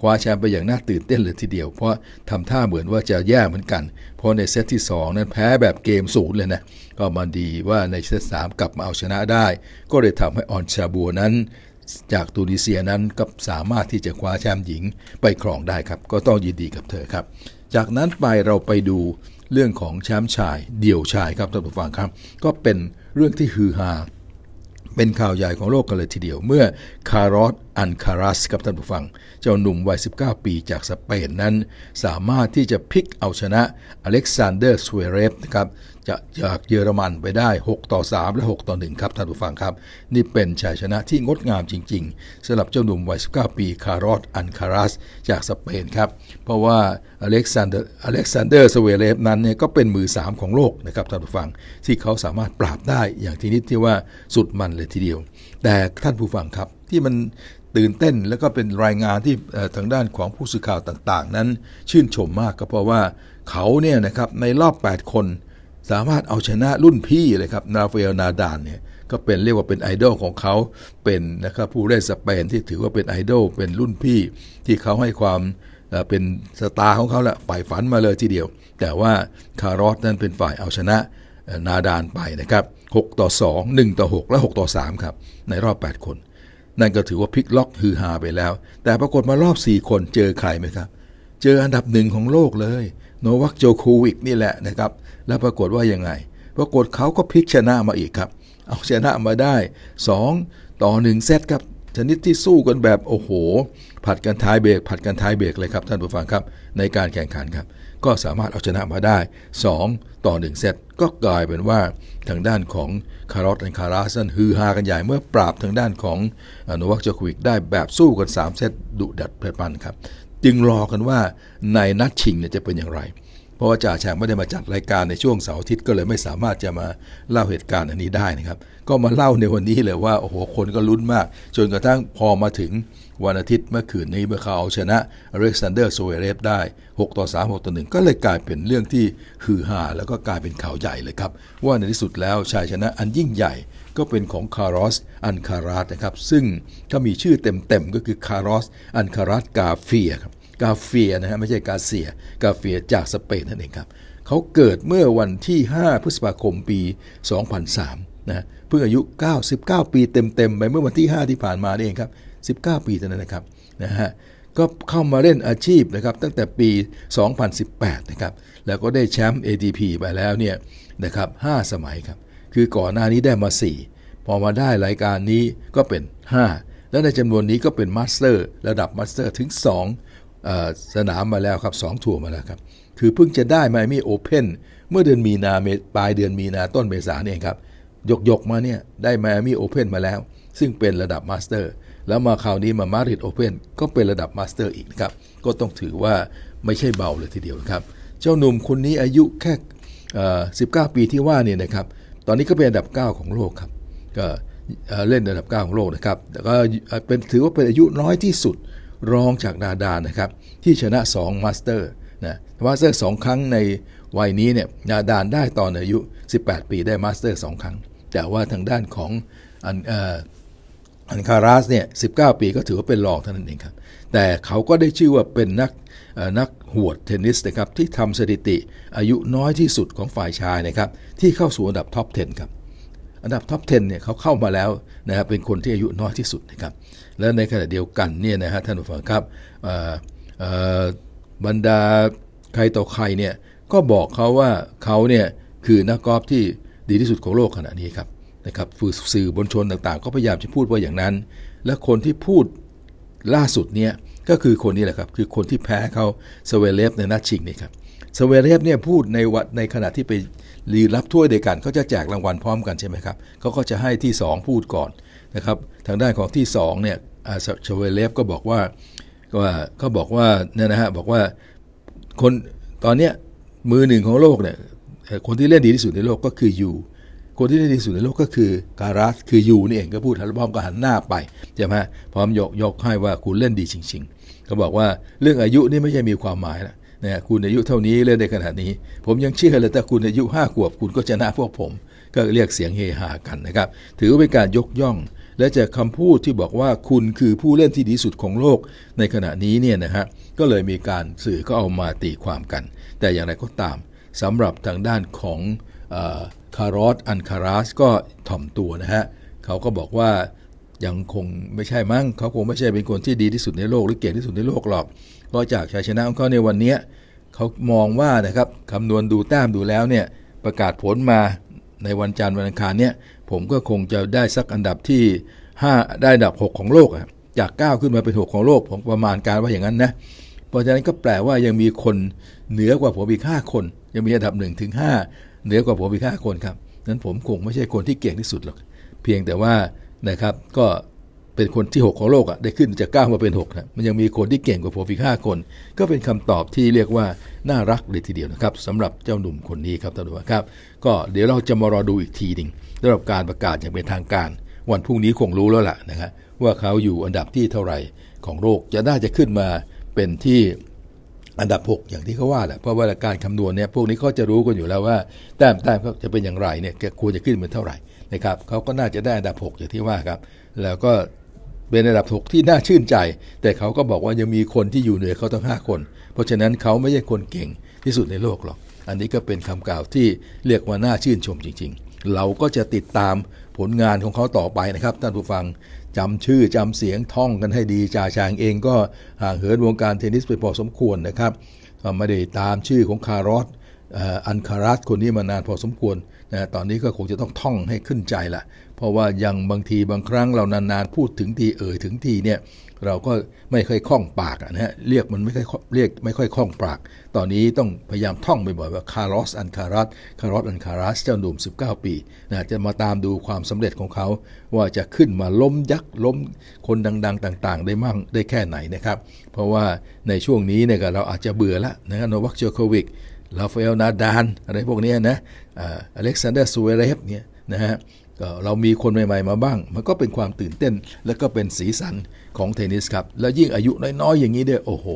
คว้าแชมป์ไปอย่างน่าตื่นเต้นเลยทีเดียว เพราะทำท่าเหมือนว่าจะแย่เหมือนกัน เพราะในเซตที่2นั้นแพ้แบบเกมศูนย์เลยนะ ก็มนดีว่าในเซต3กลับมาเอาชนะได้ ก็เลยทำให้ออนจาบูนั้น จากตูนิเซียนั้นก็สามารถที่จะคว้าแชมป์หญิงไปครองได้ครับ ก็ต้องยินดีกับเธอครับ จากนั้นไปเราไปดูเรื่องของแชมป์ชายเดี่ยวชายครับท่านผู้ฟังครับ ก็เป็นเรื่องที่ฮือฮาเป็นข่าวใหญ่ของโลกกันเลยทีเดียวเมื่อคารอสอันคารัส ครับท่านผู้ฟัง เจ้าหนุ่มวัย 19 ปีจากสเปนนั้น สามารถที่จะพลิกเอาชนะอเล็กซานเดอร์สเวเรฟนะครับจะจากเยอรมันไปได้ 6 ต่อ 3 และ 6 ต่อ 1 ครับ ท่านผู้ฟังครับ นี่เป็นชัยชนะที่งดงามจริงๆสำหรับเจ้าหนุ่มวัย 19 ปี คารอสอันคารัส จากสเปนครับ เพราะว่าอเล็กซานเดอร์อเล็กซานเดอร์สเวเลฟนั้นเนี่ยก็เป็นมือ 3 ของโลกนะครับท่านผู้ฟังที่เขาสามารถปราบได้อย่างที่นิดที่ว่าสุดมันเลยทีเดียว แต่ท่านผู้ฟังครับที่มันตื่นเต้นแล้วก็เป็นรายงานที่ทางด้านของผู้สื่อข่าวต่างๆ นั้นชื่นชมมากก็เพราะว่าเขาเนี่ยนะครับในรอบ 8 คนสามารถเอาชนะรุ่นพี่เลยครับนาเฟลนาดานเนี่ยก็เป็นเรียกว่าเป็นไอดอลของเขาเป็นนะครับผู้เล่นสเปนที่ถือว่าเป็นไอดอลเป็นรุ่นพี่ที่เขาให้ความเป็นสตาร์ของเขาแหละฝ่ฝันมาเลยทีเดียว แต่ว่าคารอสนั้นเป็นฝ่ายเอาชนะนาดานไปนะครับ6ต่อ 2 1ต่อ6 และ6ต่อ3ครับในรอบ 8 คน นั่นก็ถือว่าพลิกล็อกฮือฮาไปแล้ว แต่ปรากฏมารอบ 4 คนเจอใครไหมครับ เจออันดับหนึ่งของโลกเลยโนวัคโจคูวิกนี่แหละนะครับ แล้วปรากฏว่ายังไง ปรากฏเขาก็พลิกชนะมาอีกครับ เอาชนะมาได้ 2 ต่อ 1 เซตครับ ชนิดที่สู้กันแบบโอ้โห ผัดกันท้ายเบรก ผัดกันท้ายเบรกเลยครับท่านผู้ฟังครับ ในการแข่งขันครับ ก็สามารถเอาชนะมาได้ 2 ต่อ 1เซต ก็กลายเป็นว่าทางด้านของคาร์ลและคาราสันฮือฮากันใหญ่เมื่อปราบทางด้านของโนวัคโจควิกได้แบบสู้กัน3เซตดุดัดเพลิดเพลินครับจึงรอกันว่าในนัดชิงเนี่ยจะเป็นอย่างไร เพราะว่าจ่าแฉงไม่ได้มาจัดรายการในช่วงเสาร์อาทิตย์ก็เลยไม่สามารถจะมาเล่าเหตุการณ์อันนี้ได้นะครับ ก็มาเล่าในวันนี้เลยว่า โอ้โห คนก็ลุ้นมาก จนกระทั่งพอมาถึงวันอาทิตย์เมื่อคืนนี้เมื่อเขาเอาชนะอเล็กซานเดอร์โซเวเรฟได้6 ต่อ3 6ต่อ 1ก็เลยกลายเป็นเรื่องที่ฮือฮาแล้วก็กลายเป็นข่าวใหญ่เลยครับว่าในที่สุดแล้วชายชนะอันยิ่งใหญ่ก็เป็นของคารอส อันคารัสนะครับ ซึ่งถ้ามีชื่อเต็มๆ ก็คือคารอส อันคารัสกาเฟียครับกาเฟียนะฮะไม่ใช่กาเซียกาเฟียจากสเปนนั่นเองครับ เขาเกิดเมื่อวันที่ 5 พฤษภาคมปี 2003นะเพิ่งอายุ 99 ปีเต็มๆ ไปเมื่อวันที่ 5 ที่ผ่านมานี่เองครับ 19 ปีเท่านั้นนะครับนะฮะ ก็เข้ามาเล่นอาชีพนะครับตั้งแต่ปี 2018 นะครับ แล้วก็ได้แชมป์ a d p ไปแล้วเนี่ยนะครับ5สมัยครับคือก่อนหน้านี้ได้มา 4 พอมาได้รายการนี้ก็เป็น 5 แล้วในจำนวนนี้ก็เป็นมาสเตอร์ระดับมาสเตอร์ถึง2สนามมาแล้วครับ2ทัวร์มาแล้วครับคือเพิ่งจะได้ไมอามี่โอเพนเมื่อเดือนมีนาเมปลายเดือนมีนาต้นเมษาเนี่ยครับยกยกมาเนี่ยได้ไมอามี่โอเพนมาแล้ว ซึ่งเป็นระดับมาสเตอร์แล้วมาคราวนี้มามาริดโอเพนก็เป็นระดับมาสเตอร์อีกนะครับ ก็ต้องถือว่าไม่ใช่เบาเลยทีเดียวครับ เจ้าหนุ่มคนนี้อายุแค่19 ปีที่ว่าเนี่ยนะครับตอนนี้ก็เป็นอันดับ 9 ของโลกครับก็เล่นอันดับ9ของโลกนะครับแต่ก็เป็นถือว่าเป็นอายุน้อยที่สุดรองจากนาดานนะครับ ที่ชนะ2มาสเตอร์นะมาสเตอร์สครั้งในวัยนี้เนี่ยนาดานได้ตอนอายุ 18 ปีได้มาสเตอร์2 ครั้ง แต่ว่าทางด้านของอันอันคารัสเนี่ย19 ปีก็ถือว่าเป็นรองเท่านั้นเองครับแต่เขาก็ได้ชื่อว่าเป็นนักนักหวดเทนนิสนะครับที่ทำสถิติอายุน้อยที่สุดของฝ่ายชายนะครับที่เข้าสู่อันดับท็อป 10 ครับอันดับท็อป 10 เนี่ยเขาเข้ามาแล้วนะครับเป็นคนที่อายุน้อยที่สุดนะครับและในขณะเดียวกันเนี่ยนะฮะท่านผู้ฟังครับบรรดาใครต่อใครเนี่ยก็บอกเขาว่าเขาเนี่ยคือนักกอล์ฟที่ดีที่สุดของโลกขณะนี้ครับนะครับสื่อบนชนต่างๆก็พยายามจะพูดว่าอย่างนั้น และคนที่พูดล่าสุดเนี่ยก็คือคนนี้แหละครับคือคนที่แพ้เขาสเวเลฟในนัดชิงนี่ครับสเวเลฟเนี่ยพูดในวัดในขณะที่ไปรีรับถ้วยเดียกันเขาจะแจกรางวัลพร้อมกันใช่ไหมครับเขาก็จะให้ที่ 2 พูดก่อนนะครับ ทางด้านของที่2เนี่ยสเวเลฟก็บอกว่าว่าเขาบอกว่าเนี่ยนะฮะบอกว่าคนตอนเนี้ยมือหนึ่งของโลกเนี่ยคนที่เล่นดีที่สุดในโลกก็คือยูคนที่ได้ดีสุดในโลกก็คือ การัสคือยูนี่เองก็พูดทัลบอมก็หันหน้าไปใช่ไหมพร้อมยกยกให้ว่าคุณเล่นดีจริง ๆ ก็บอกว่าเรื่องอายุนี่ไม่ใช่มีความหมายละนะคุณอายุเท่านี้เล่นได้ขนาดนี้ ผมยังเชื่อเลยถ้าคุณอายุห้าขวบคุณก็ชนะพวกผม ก็เรียกเสียงเฮฮากันนะครับ ถือว่าเป็นการยกย่อง และจากคำพูดที่บอกว่าคุณคือผู้เล่นที่ดีสุดของโลกในขณะนี้เนี่ยนะฮะก็เลยมีการสื่อก็เอามาตีความกัน แต่อย่างไรก็ตามสำหรับทางด้านของคารอส อันคารัส ก็ถ่อมตัวนะฮะ เขาก็บอกว่ายังคงไม่ใช่มั้งเขาคงไม่ใช่เป็นคนที่ดีที่สุดในโลก หรือเก่งที่สุดในโลกหรอก ก็จากชัยชนะของเขาในวันนี้ เขามองว่านะครับ คำนวณดูแต้มดูแล้วเนี่ย ประกาศผลมาในวันจันทร์วันอังคารเนี่ย ผมก็คงจะได้สักอันดับที่ 5 ได้อันดับ 6 ของโลกอะจาก9ขึ้นมาเป็น6ของโลก ผมประมาณการว่าอย่างนั้นนะ เพราะฉะนั้นก็แปลว่ายังมีคนเหนือกว่าผมอีก5คน ยังมีอันดับ1ถึงเหนือกว่าผมอีกห้าคนครับนั้นผมคงไม่ใช่คนที่เก่งที่สุดหรอก เพียงแต่ว่านะครับ ก็เป็นคนที่ 6 ของโลกอ่ะ ได้ขึ้นจากเก้ามาเป็น6นะ มันยังมีคนที่เก่งกว่าผมอีกาคน ก็เป็นคำตอบที่เรียกว่าน่ารักเลยทีเดียวนะครับสำหรับเจ้าหนุ่มคนนี้ครับท่านผู้ชมครับ ก็เดี๋ยวเราจะมารอดูอีกทีหนึ่งสำหรับการประกาศอย่างเป็นทางการ วันพรุ่งนี้คงรู้แล้วล่ะนะครับว่าเขาอยู่อันดับที่เท่าไหร่ของโลกจะน่าจะขึ้นมาเป็นที่อันดับ6อย่างที่เขาว่าแหละเพราะว่าการคำนวณเนี่ยพวกนี้เขาจะรู้กันอยู่แล้วว่าแต้มแต้มเขาจะเป็นอย่างไรเนี่ยควรจะขึ้นเป็นเท่าไหร่นะครับเขาก็น่าจะได้อันดับ6อย่างที่ว่าครับ แล้วก็เป็นอันดับ6ที่น่าชื่นใจ แต่เขาก็บอกว่ายังมีคนที่อยู่เหนือเขาตั้ง5 คน เพราะฉะนั้นเขาไม่ใช่คนเก่งที่สุดในโลกหรอกอันนี้ก็เป็นคำกล่าวที่เรียกว่าน่าชื่นชมจริง ๆ เราก็จะติดตามผลงานของเขาต่อไปนะครับท่านผู้ฟังจำชื่อจำเสียงท่องกันให้ดีจ่าชางเองก็ห่างเหินวงการเทนนิสไปพอสมควรนะครับไม่ได้ตามชื่อของคารอสอันคารัสคนนี้มานานพอสมควรนะตอนนี้ก็คงจะต้องท่องให้ขึ้นใจละเพราะว่ายังบางทีบางครั้งเรานานๆ พูดถึงทีเอ่ยถึงทีเนี่ยเราก็ไม่ค่อยคล่องปากนะฮะเรียกมันไม่ค่อยเรียกไม่ค่อยคล่องปาก ตอนนี้ต้องพยายามท่องบ่อยๆว่าคาร์ลสอันคารัสคาร์ลสอันคารัสเจ้าหนุ่ม 19 ปีนะจะมาตามดูความสำเร็จของเขา ว่าจะขึ้นมาล้มยักษ์ ล้มคนดังๆต่างๆ ได้มั่งได้แค่ไหนนะครับเพราะว่าในช่วงนี้เนี่ยเราอาจจะเบื่อละนะโนวัคเจอโควิกลาฟเอลนาดานอะไรพวกนี้นะอเล็กซานเดอร์ซูเวเรฟเนี่ยนะฮะเรามีคนใหม่ ๆมาบ้าง มันก็เป็นความตื่นเต้น และก็เป็นสีสันของเทนนิสครับ แล้วยิ่งอายุน้อย ๆ อย่างนี้ด้วยโอ้โห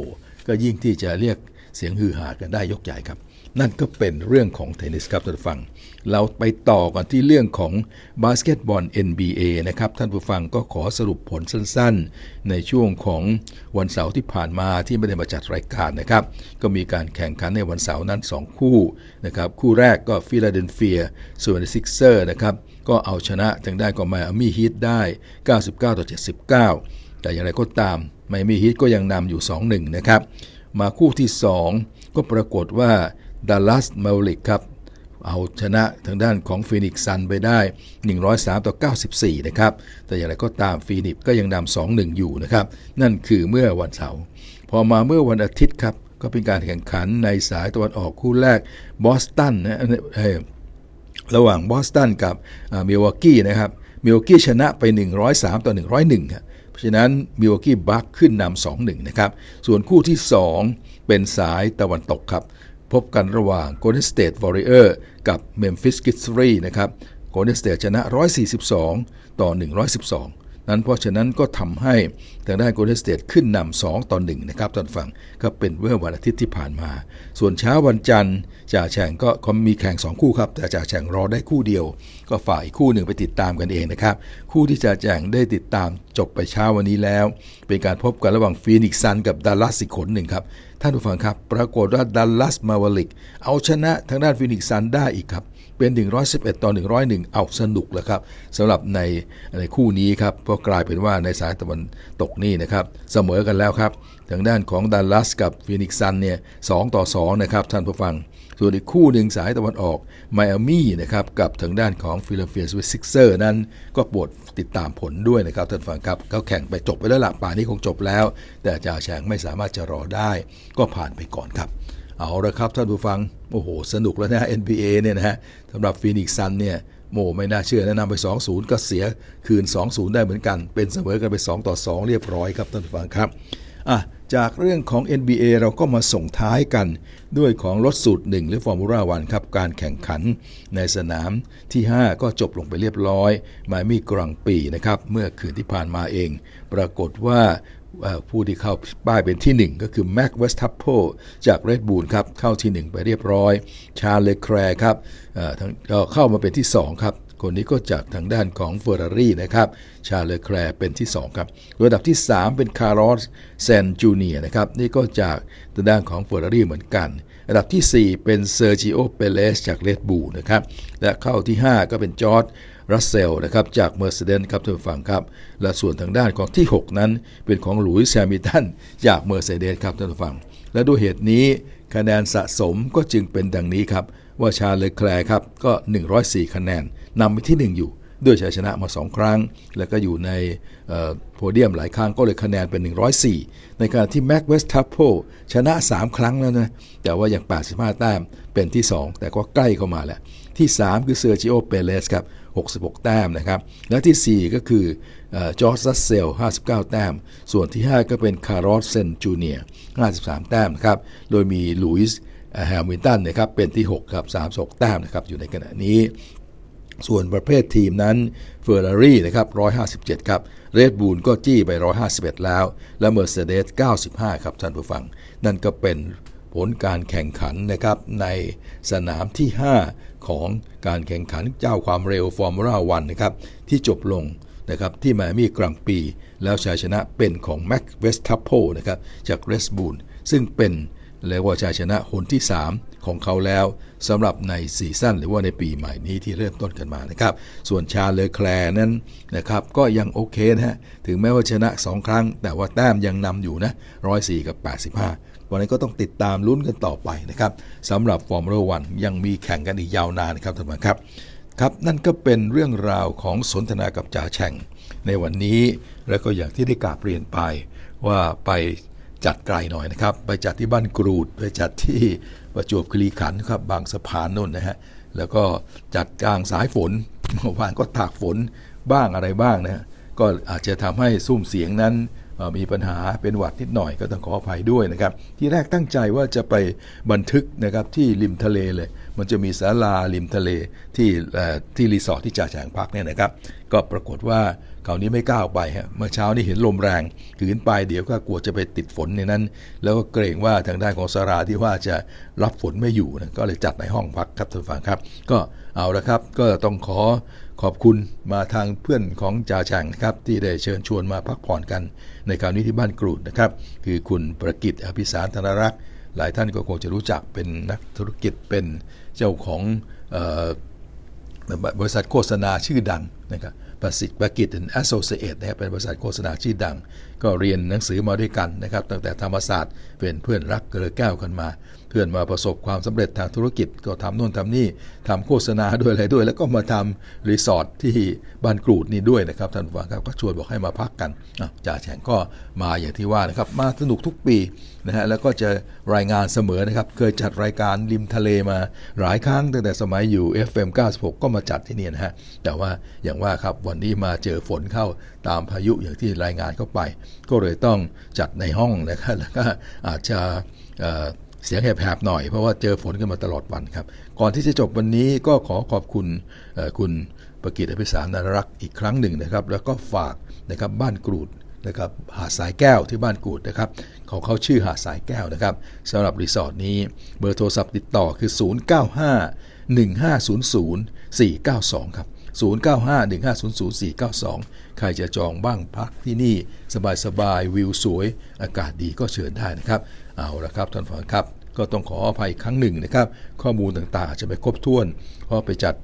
ก็ยิ่งที่จะเรียกเสียงฮือฮากันได้ยกใหญ่ครับนั่นก็เป็นเรื่องของเทนนิสครับท่านผู้ฟัง เราไปต่อกันที่เรื่องของบาสเกตบอล NBA นะครับท่านผู้ฟังก็ขอสรุปผลสั้นๆ ในช่วงของวันเสาร์ที่ผ่านมาที่ไม่ได้มาจัดรายการนะครับก็มีการแข่งขันในวันเสาร์นั้น 2 คู่นะครับคู่แรกก็ฟิลาเดลเฟียส่วนซิกเซอร์นะครับก็เอาชนะทางได้า็มาไอามี่ฮิตได้ 99ต่อ79 แต่อย่างไรก็ตามไมอมี่ฮิตก็ยังนำอยู่ 2-1 นะครับ มาคู่ที่ 2 ก็ปรากฏว่าดัลลัสมาลิกครับ เอาชนะทางด้านของฟีนิกซันไปได้ 103 ต่อ 94 นะครับ แต่อย่างไรก็ตามฟีนิกก็ยังนำ2-1 อยู่นะครับ นั่นคือเมื่อวันเสาร์พอมาเมื่อวันอาทิตย์ครับ ก็เป็นการแข่งขันในสายตะวันออกคู่แรกบอสตันนะระหว่างบอสตันกับมิลวอกี้นะครับมิลวอกี้ชนะไป 103 ต่อ 101ครับเพราะฉะนั้นมิวกี้บัคขึ้นนำ2-1 นะครับ ส่วนคู่ที่ 2 เป็นสายตะวันตกครับพบกันระหว่าง Golden State Warrior กับ Memphis Grizzlies นะครับ Golden State ชนะ 142 ต่อ 112 นั้นเพราะฉะนั้นก็ทำให้ทางด้าน Golden State ขึ้นนำ2 ต่อ 1 นะครับตอนฝั่งก็เป็นเมื่อวันอาทิตย์ที่ผ่านมา ส่วนเช้าวันจันทร์จ่าแฉ่งก็มีแข่ง 2 คู่ครับแต่จ่าแฉ่งรอได้คู่เดียวก็ฝ่ายคู่หนึ่งไปติดตามกันเองนะครับ คู่ที่จะแจ้งได้ติดตามจบไปเช้าวันนี้แล้ว เป็นการพบกันระหว่างฟีนิกซ์ซันกับดัลลัสอีกขนหนึ่งครับ ท่านผู้ฟังครับ ปรากฏว่าดัลลัสมาวลิกเอาชนะทางด้านฟีนิกซ์ซันได้อีกครับ เป็น 111 ต่อ 101 เอาสนุกแล้วครับสำหรับในในคู่นี้ครับก็กลายเป็นว่าในสายตะวันตกนี่นะครับเสมอกันแล้วครับ ทางด้านของดัลลัสกับฟีนิกซ์ซันเนี่ยสต่อ2นะครับท่านผู้ฟังส่วนอีกคู่หนึ่งสายตะวันออกไมอามี่นะครับ กับทางด้านของฟิลาเฟียสวิสซิกเซอร์นั้น ก็โปรดติดตามผลด้วยนะครับ ท่านฟังครับเขาแข่งไปจบไปแล้วละป่านนี้คงจบแล้ว แต่จ่าแฉงไม่สามารถจะรอได้ ก็ผ่านไปก่อนครับ เอาละครับท่านผู้ฟังโอ้โหสนุกแล้วนะ NBA เนี่ยนะฮะสำหรับฟีนิกซ์ซันเนี่ยโมไม่น่าเชื่อนะนำไป 2-0 ก็เสียคืน 2-0 ได้เหมือนกัน เป็นเสมอกันไป2ต่อ2 เรียบร้อยครับท่านผู้ฟังครับอ่ะจากเรื่องของ NBA เราก็มาส่งท้ายกันด้วยของรถสูตรหนึ่งหรือฟอร์มูล่าวันครับ การแข่งขันในสนามที่ 5 ก็จบลงไปเรียบร้อย มามีกรังปีนะครับ เมื่อคืนที่ผ่านมาเอง ปรากฏว่าผู้ที่เข้าป้ายเป็นที่ 1 ก็คือแม็กเวสทัพโพจากเรดบูลครับ เข้าที่ 1 ไปเรียบร้อย ชาเลแคร์ครับทั้งเข้ามาเป็นที่ 2 ครับคนนี้ก็จากทางด้านของเฟอร์รารี่นะครับ ชาเลอแคลเป็นที่2ครับระดับที่ 3 เป็นคาร์ลอสแซนจูเนียนะครับ นี่ก็จากทางด้านของเฟอร์รารี่เหมือนกัน ระดับที่ 4 เป็นเซอร์จิโอเปเลสจากเลดบูนะครับ และเข้าที่ 5 ก็เป็นจอร์ดรัสเซลนะครับจากเมอร์เซเดนครับท่านผู้ฟังครับ และส่วนทางด้านของที่ 6 นั้นเป็นของหลุยส์แซมิตันจากเมอร์เซเดนครับท่านผู้ฟัง และด้วยเหตุนี้คะแนนสะสมก็จึงเป็นดังนี้ครับว่าชาเลแคลร์ครับก็ 104 คะแนนนำไปที่ 1 อยู่ ด้วยชัยชนะมา 2 ครั้ง แล้วก็อยู่ในโพเดียมหลายครั้ง ก็เลยคะแนนเป็น 104 ในขณะที่แม็กเวสทัพโพชนะ 3 ครั้งแล้วนะแต่ว่ายัง 85 แต้มเป็นที่ 2 แต่ก็ใกล้เข้ามาแหละที่ 3 คือเซอร์จิโอเปเลสครับ 66 แต้มนะครับและที่ 4 ก็คือจอร์จัสเซล59 แต้มส่วนที่ 5 ก็เป็นคาร์ลเซนจูเนีย53 แต้มครับโดยมีลุยส์แฮมิลตันนะครับเป็นที่ 6 ครับ3กแต้มนะครับอยู่ในขณะนี้ ส่วนประเภททีมนั้นเฟอร์รารี่นะครับ157 ครับเรดบูลก็จี้ไป 151 แล้ว และเมอร์เซเดส95 ครับท่านผู้ฟัง นั่นก็เป็นผลการแข่งขันนะครับในสนามที่ 5 ของการแข่งขันเจ้าความเร็วฟอร์มูล่าวันนะครับที่จบลงนะครับที่มามี่กรังปีแล้วชัยชนะเป็นของแม็กเวสทัพโพนะครับจากเรสบูลซึ่งเป็นและว่าชัยชนะหนที่ 3 ของเขาแล้วสำหรับในซีซั่นหรือว่าในปีใหม่นี้ที่เริ่มต้นกันมานะครับ ส่วนชาเลอแคลนั้นนะครับก็ยังโอเคนะฮะถึงแม้ว่าชนะ 2 ครั้ง แต่ว่าแต้มยังนำอยู่นะร้อกับ 85 วันนี้ก็ต้องติดตามลุ้นกันต่อไปนะครับสำหรับฟอร์มโรวันยังมีแข่งกันอีกยาวนานนะครับท่านผู้ชมครับครับ นั่นก็เป็นเรื่องราวของสนทนากับจ่าแข่งในวันนี้ และก็อย่างที่ได้ก่าบเรียนไปว่าไปจัดไกลหน่อยนะครับ ไปจัดที่บ้านกรูด ไปจัดที่ประจวบคีรีขันครับ บางสะพานนู่นนะฮะแล้วก็จัดกลางสายฝนเมื่อวานก็ตากฝนบ้างอะไรบ้างนะฮะก็อาจจะทำให้ซุ้มเสียงนั้นมีปัญหาเป็นหวัดนิดหน่อยก็ต้องขออภัยด้วยนะครับ ที่แรกตั้งใจว่าจะไปบันทึกนะครับที่ริมทะเลเลย มันจะมีศาลาริมทะเลที่ที่รีสอร์ทที่จ่าแฉงพักเนี่ยนะครับ ก็ปรากฏว่าคราวนี้ไม่กล้าออกไปฮะเมื่อเช้านี่เห็นลมแรงขืนไป เดี๋ยวก็กลัวจะไปติดฝนในนั้น แล้วก็เกรงว่าทางด้านของสาราที่ว่าจะรับฝนไม่อยู่นะก็เลยจัดในห้องพักครับท่านฟังครับ ก็เอาละครับก็ต้องขอขอบคุณมาทางเพื่อนของจ่าแฉ่งนะครับ ที่ได้เชิญชวนมาพักผ่อนกัน ในคราวนี้ที่บ้านกรูดนะครับ คือคุณประกิตอภิสารธนรักษ์หลายท่านก็คงจะรู้จักเป็นนักธุรกิจเป็นเจ้าของบริษัทโฆษณาชื่อดังนะครับประสิทธิ์ปกิจแอสโซเชตนะครับเป็นบริษัทโฆษณาชื่อดัง ก็เรียนหนังสือมาด้วยกันนะครับ ตั้งแต่ธรรมศาสตร์เป็นเพื่อนรักเกลือแก้วกันมาพื่อนมาประสบความสำเร็จทางธุรกิจก็ทำโน่นทำนี่ทำโฆษณาด้วยอะไรด้วย แล้วก็มาทำรีสอร์ทที่บ้านกรูดนี่ด้วยนะครับท่านฟังครับก็ชวนบอกให้มาพักกันจ่าแฉงก็มาอย่างที่ว่านะครับมาสนุกทุกปีนะฮะแล้วก็จะรายงานเสมอนะครับ เคยจัดรายการริมทะเลมา หลายครั้งตั้งแต่สมัยอยู่ FM 96ก็มาจัดที่นี่นะฮะแต่ว่าอย่างว่าครับวันนี้มาเจอฝนเข้าตามพายุอย่างที่รายงานเข้าไป ก็เลยต้องจัดในห้องนะครับแล้วก็อาจจะเสียงแหบๆหน่อยเพราะว่าเจอฝนกันมาตลอดวันครับ ก่อนที่จะจบวันนี้ก็ขอขอบคุณคุณประกิตอภิสารนรักอีกครั้งหนึ่งนะครับ แล้วก็ฝากนะครับบ้านกรูดนะครับหาดสายแก้วที่บ้านกูดนะครับของเขาชื่อหาดสายแก้วนะครับสำหรับรีสอร์ทนี้เบอร์โทรศัพท์ติดต่อคือ 095-1500-492 ครับ 095-1500-492 ใครจะจองบ้างพักที่นี่สบายๆวิวสวยอากาศดีก็เชิญได้นะครับเอาละครับท่านผู้ชมครับก็ต้องขออภัยครั้งหนึ่งนะครับข้อมูลต่างๆ จะไม่ครบถ้วนเพราะไปจัด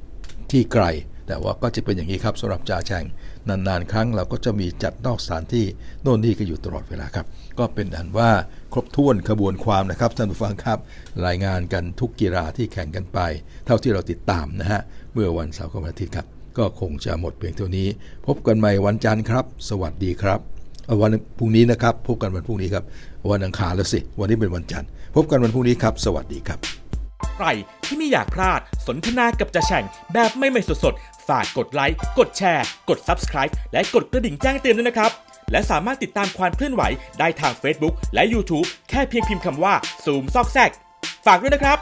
ที่ไกลแต่ว่าก็จะเป็นอย่างนี้ครับสำหรับจ่าแฉ่งนานๆ ครั้งเราก็จะมีจัดนอกสถานที่โน่นนี่ก็อยู่ตลอดเวลาครับ ก็เป็นอันว่าครบถ้วนขบวนความนะครับท่านผู้ฟังครับ รายงานกันทุกกีฬาที่แข่งกันไป เท่าที่เราติดตามนะฮะเมื่อวันเสาร์กับวันอาทิตย์ครับ ก็คงจะหมดเพียงเท่านี้ พบกันใหม่วันจันทร์ครับ สวัสดีครับวันพรุ่งนี้นะครับพบกันวันพรุ่งนี้ครับวันอังคารแล้วสิ วันนี้เป็นวันจันทร์พบกันวันพรุ่งนี้ครับ สวัสดีครับใครที่ไม่อยากพลาด สนทนากับจะแฉ่งแบบไม่ไม่สดๆฝากกดไลค์กดแชร์กด Subscribe และกดกระดิ่งแจ้งเตือนด้วยนะครับ และสามารถติดตามความเคลื่อนไหวได้ทาง Facebook และ YouTube แค่เพียงพิมพ์คำว่าซูมซอกแซกฝากด้วยนะครับ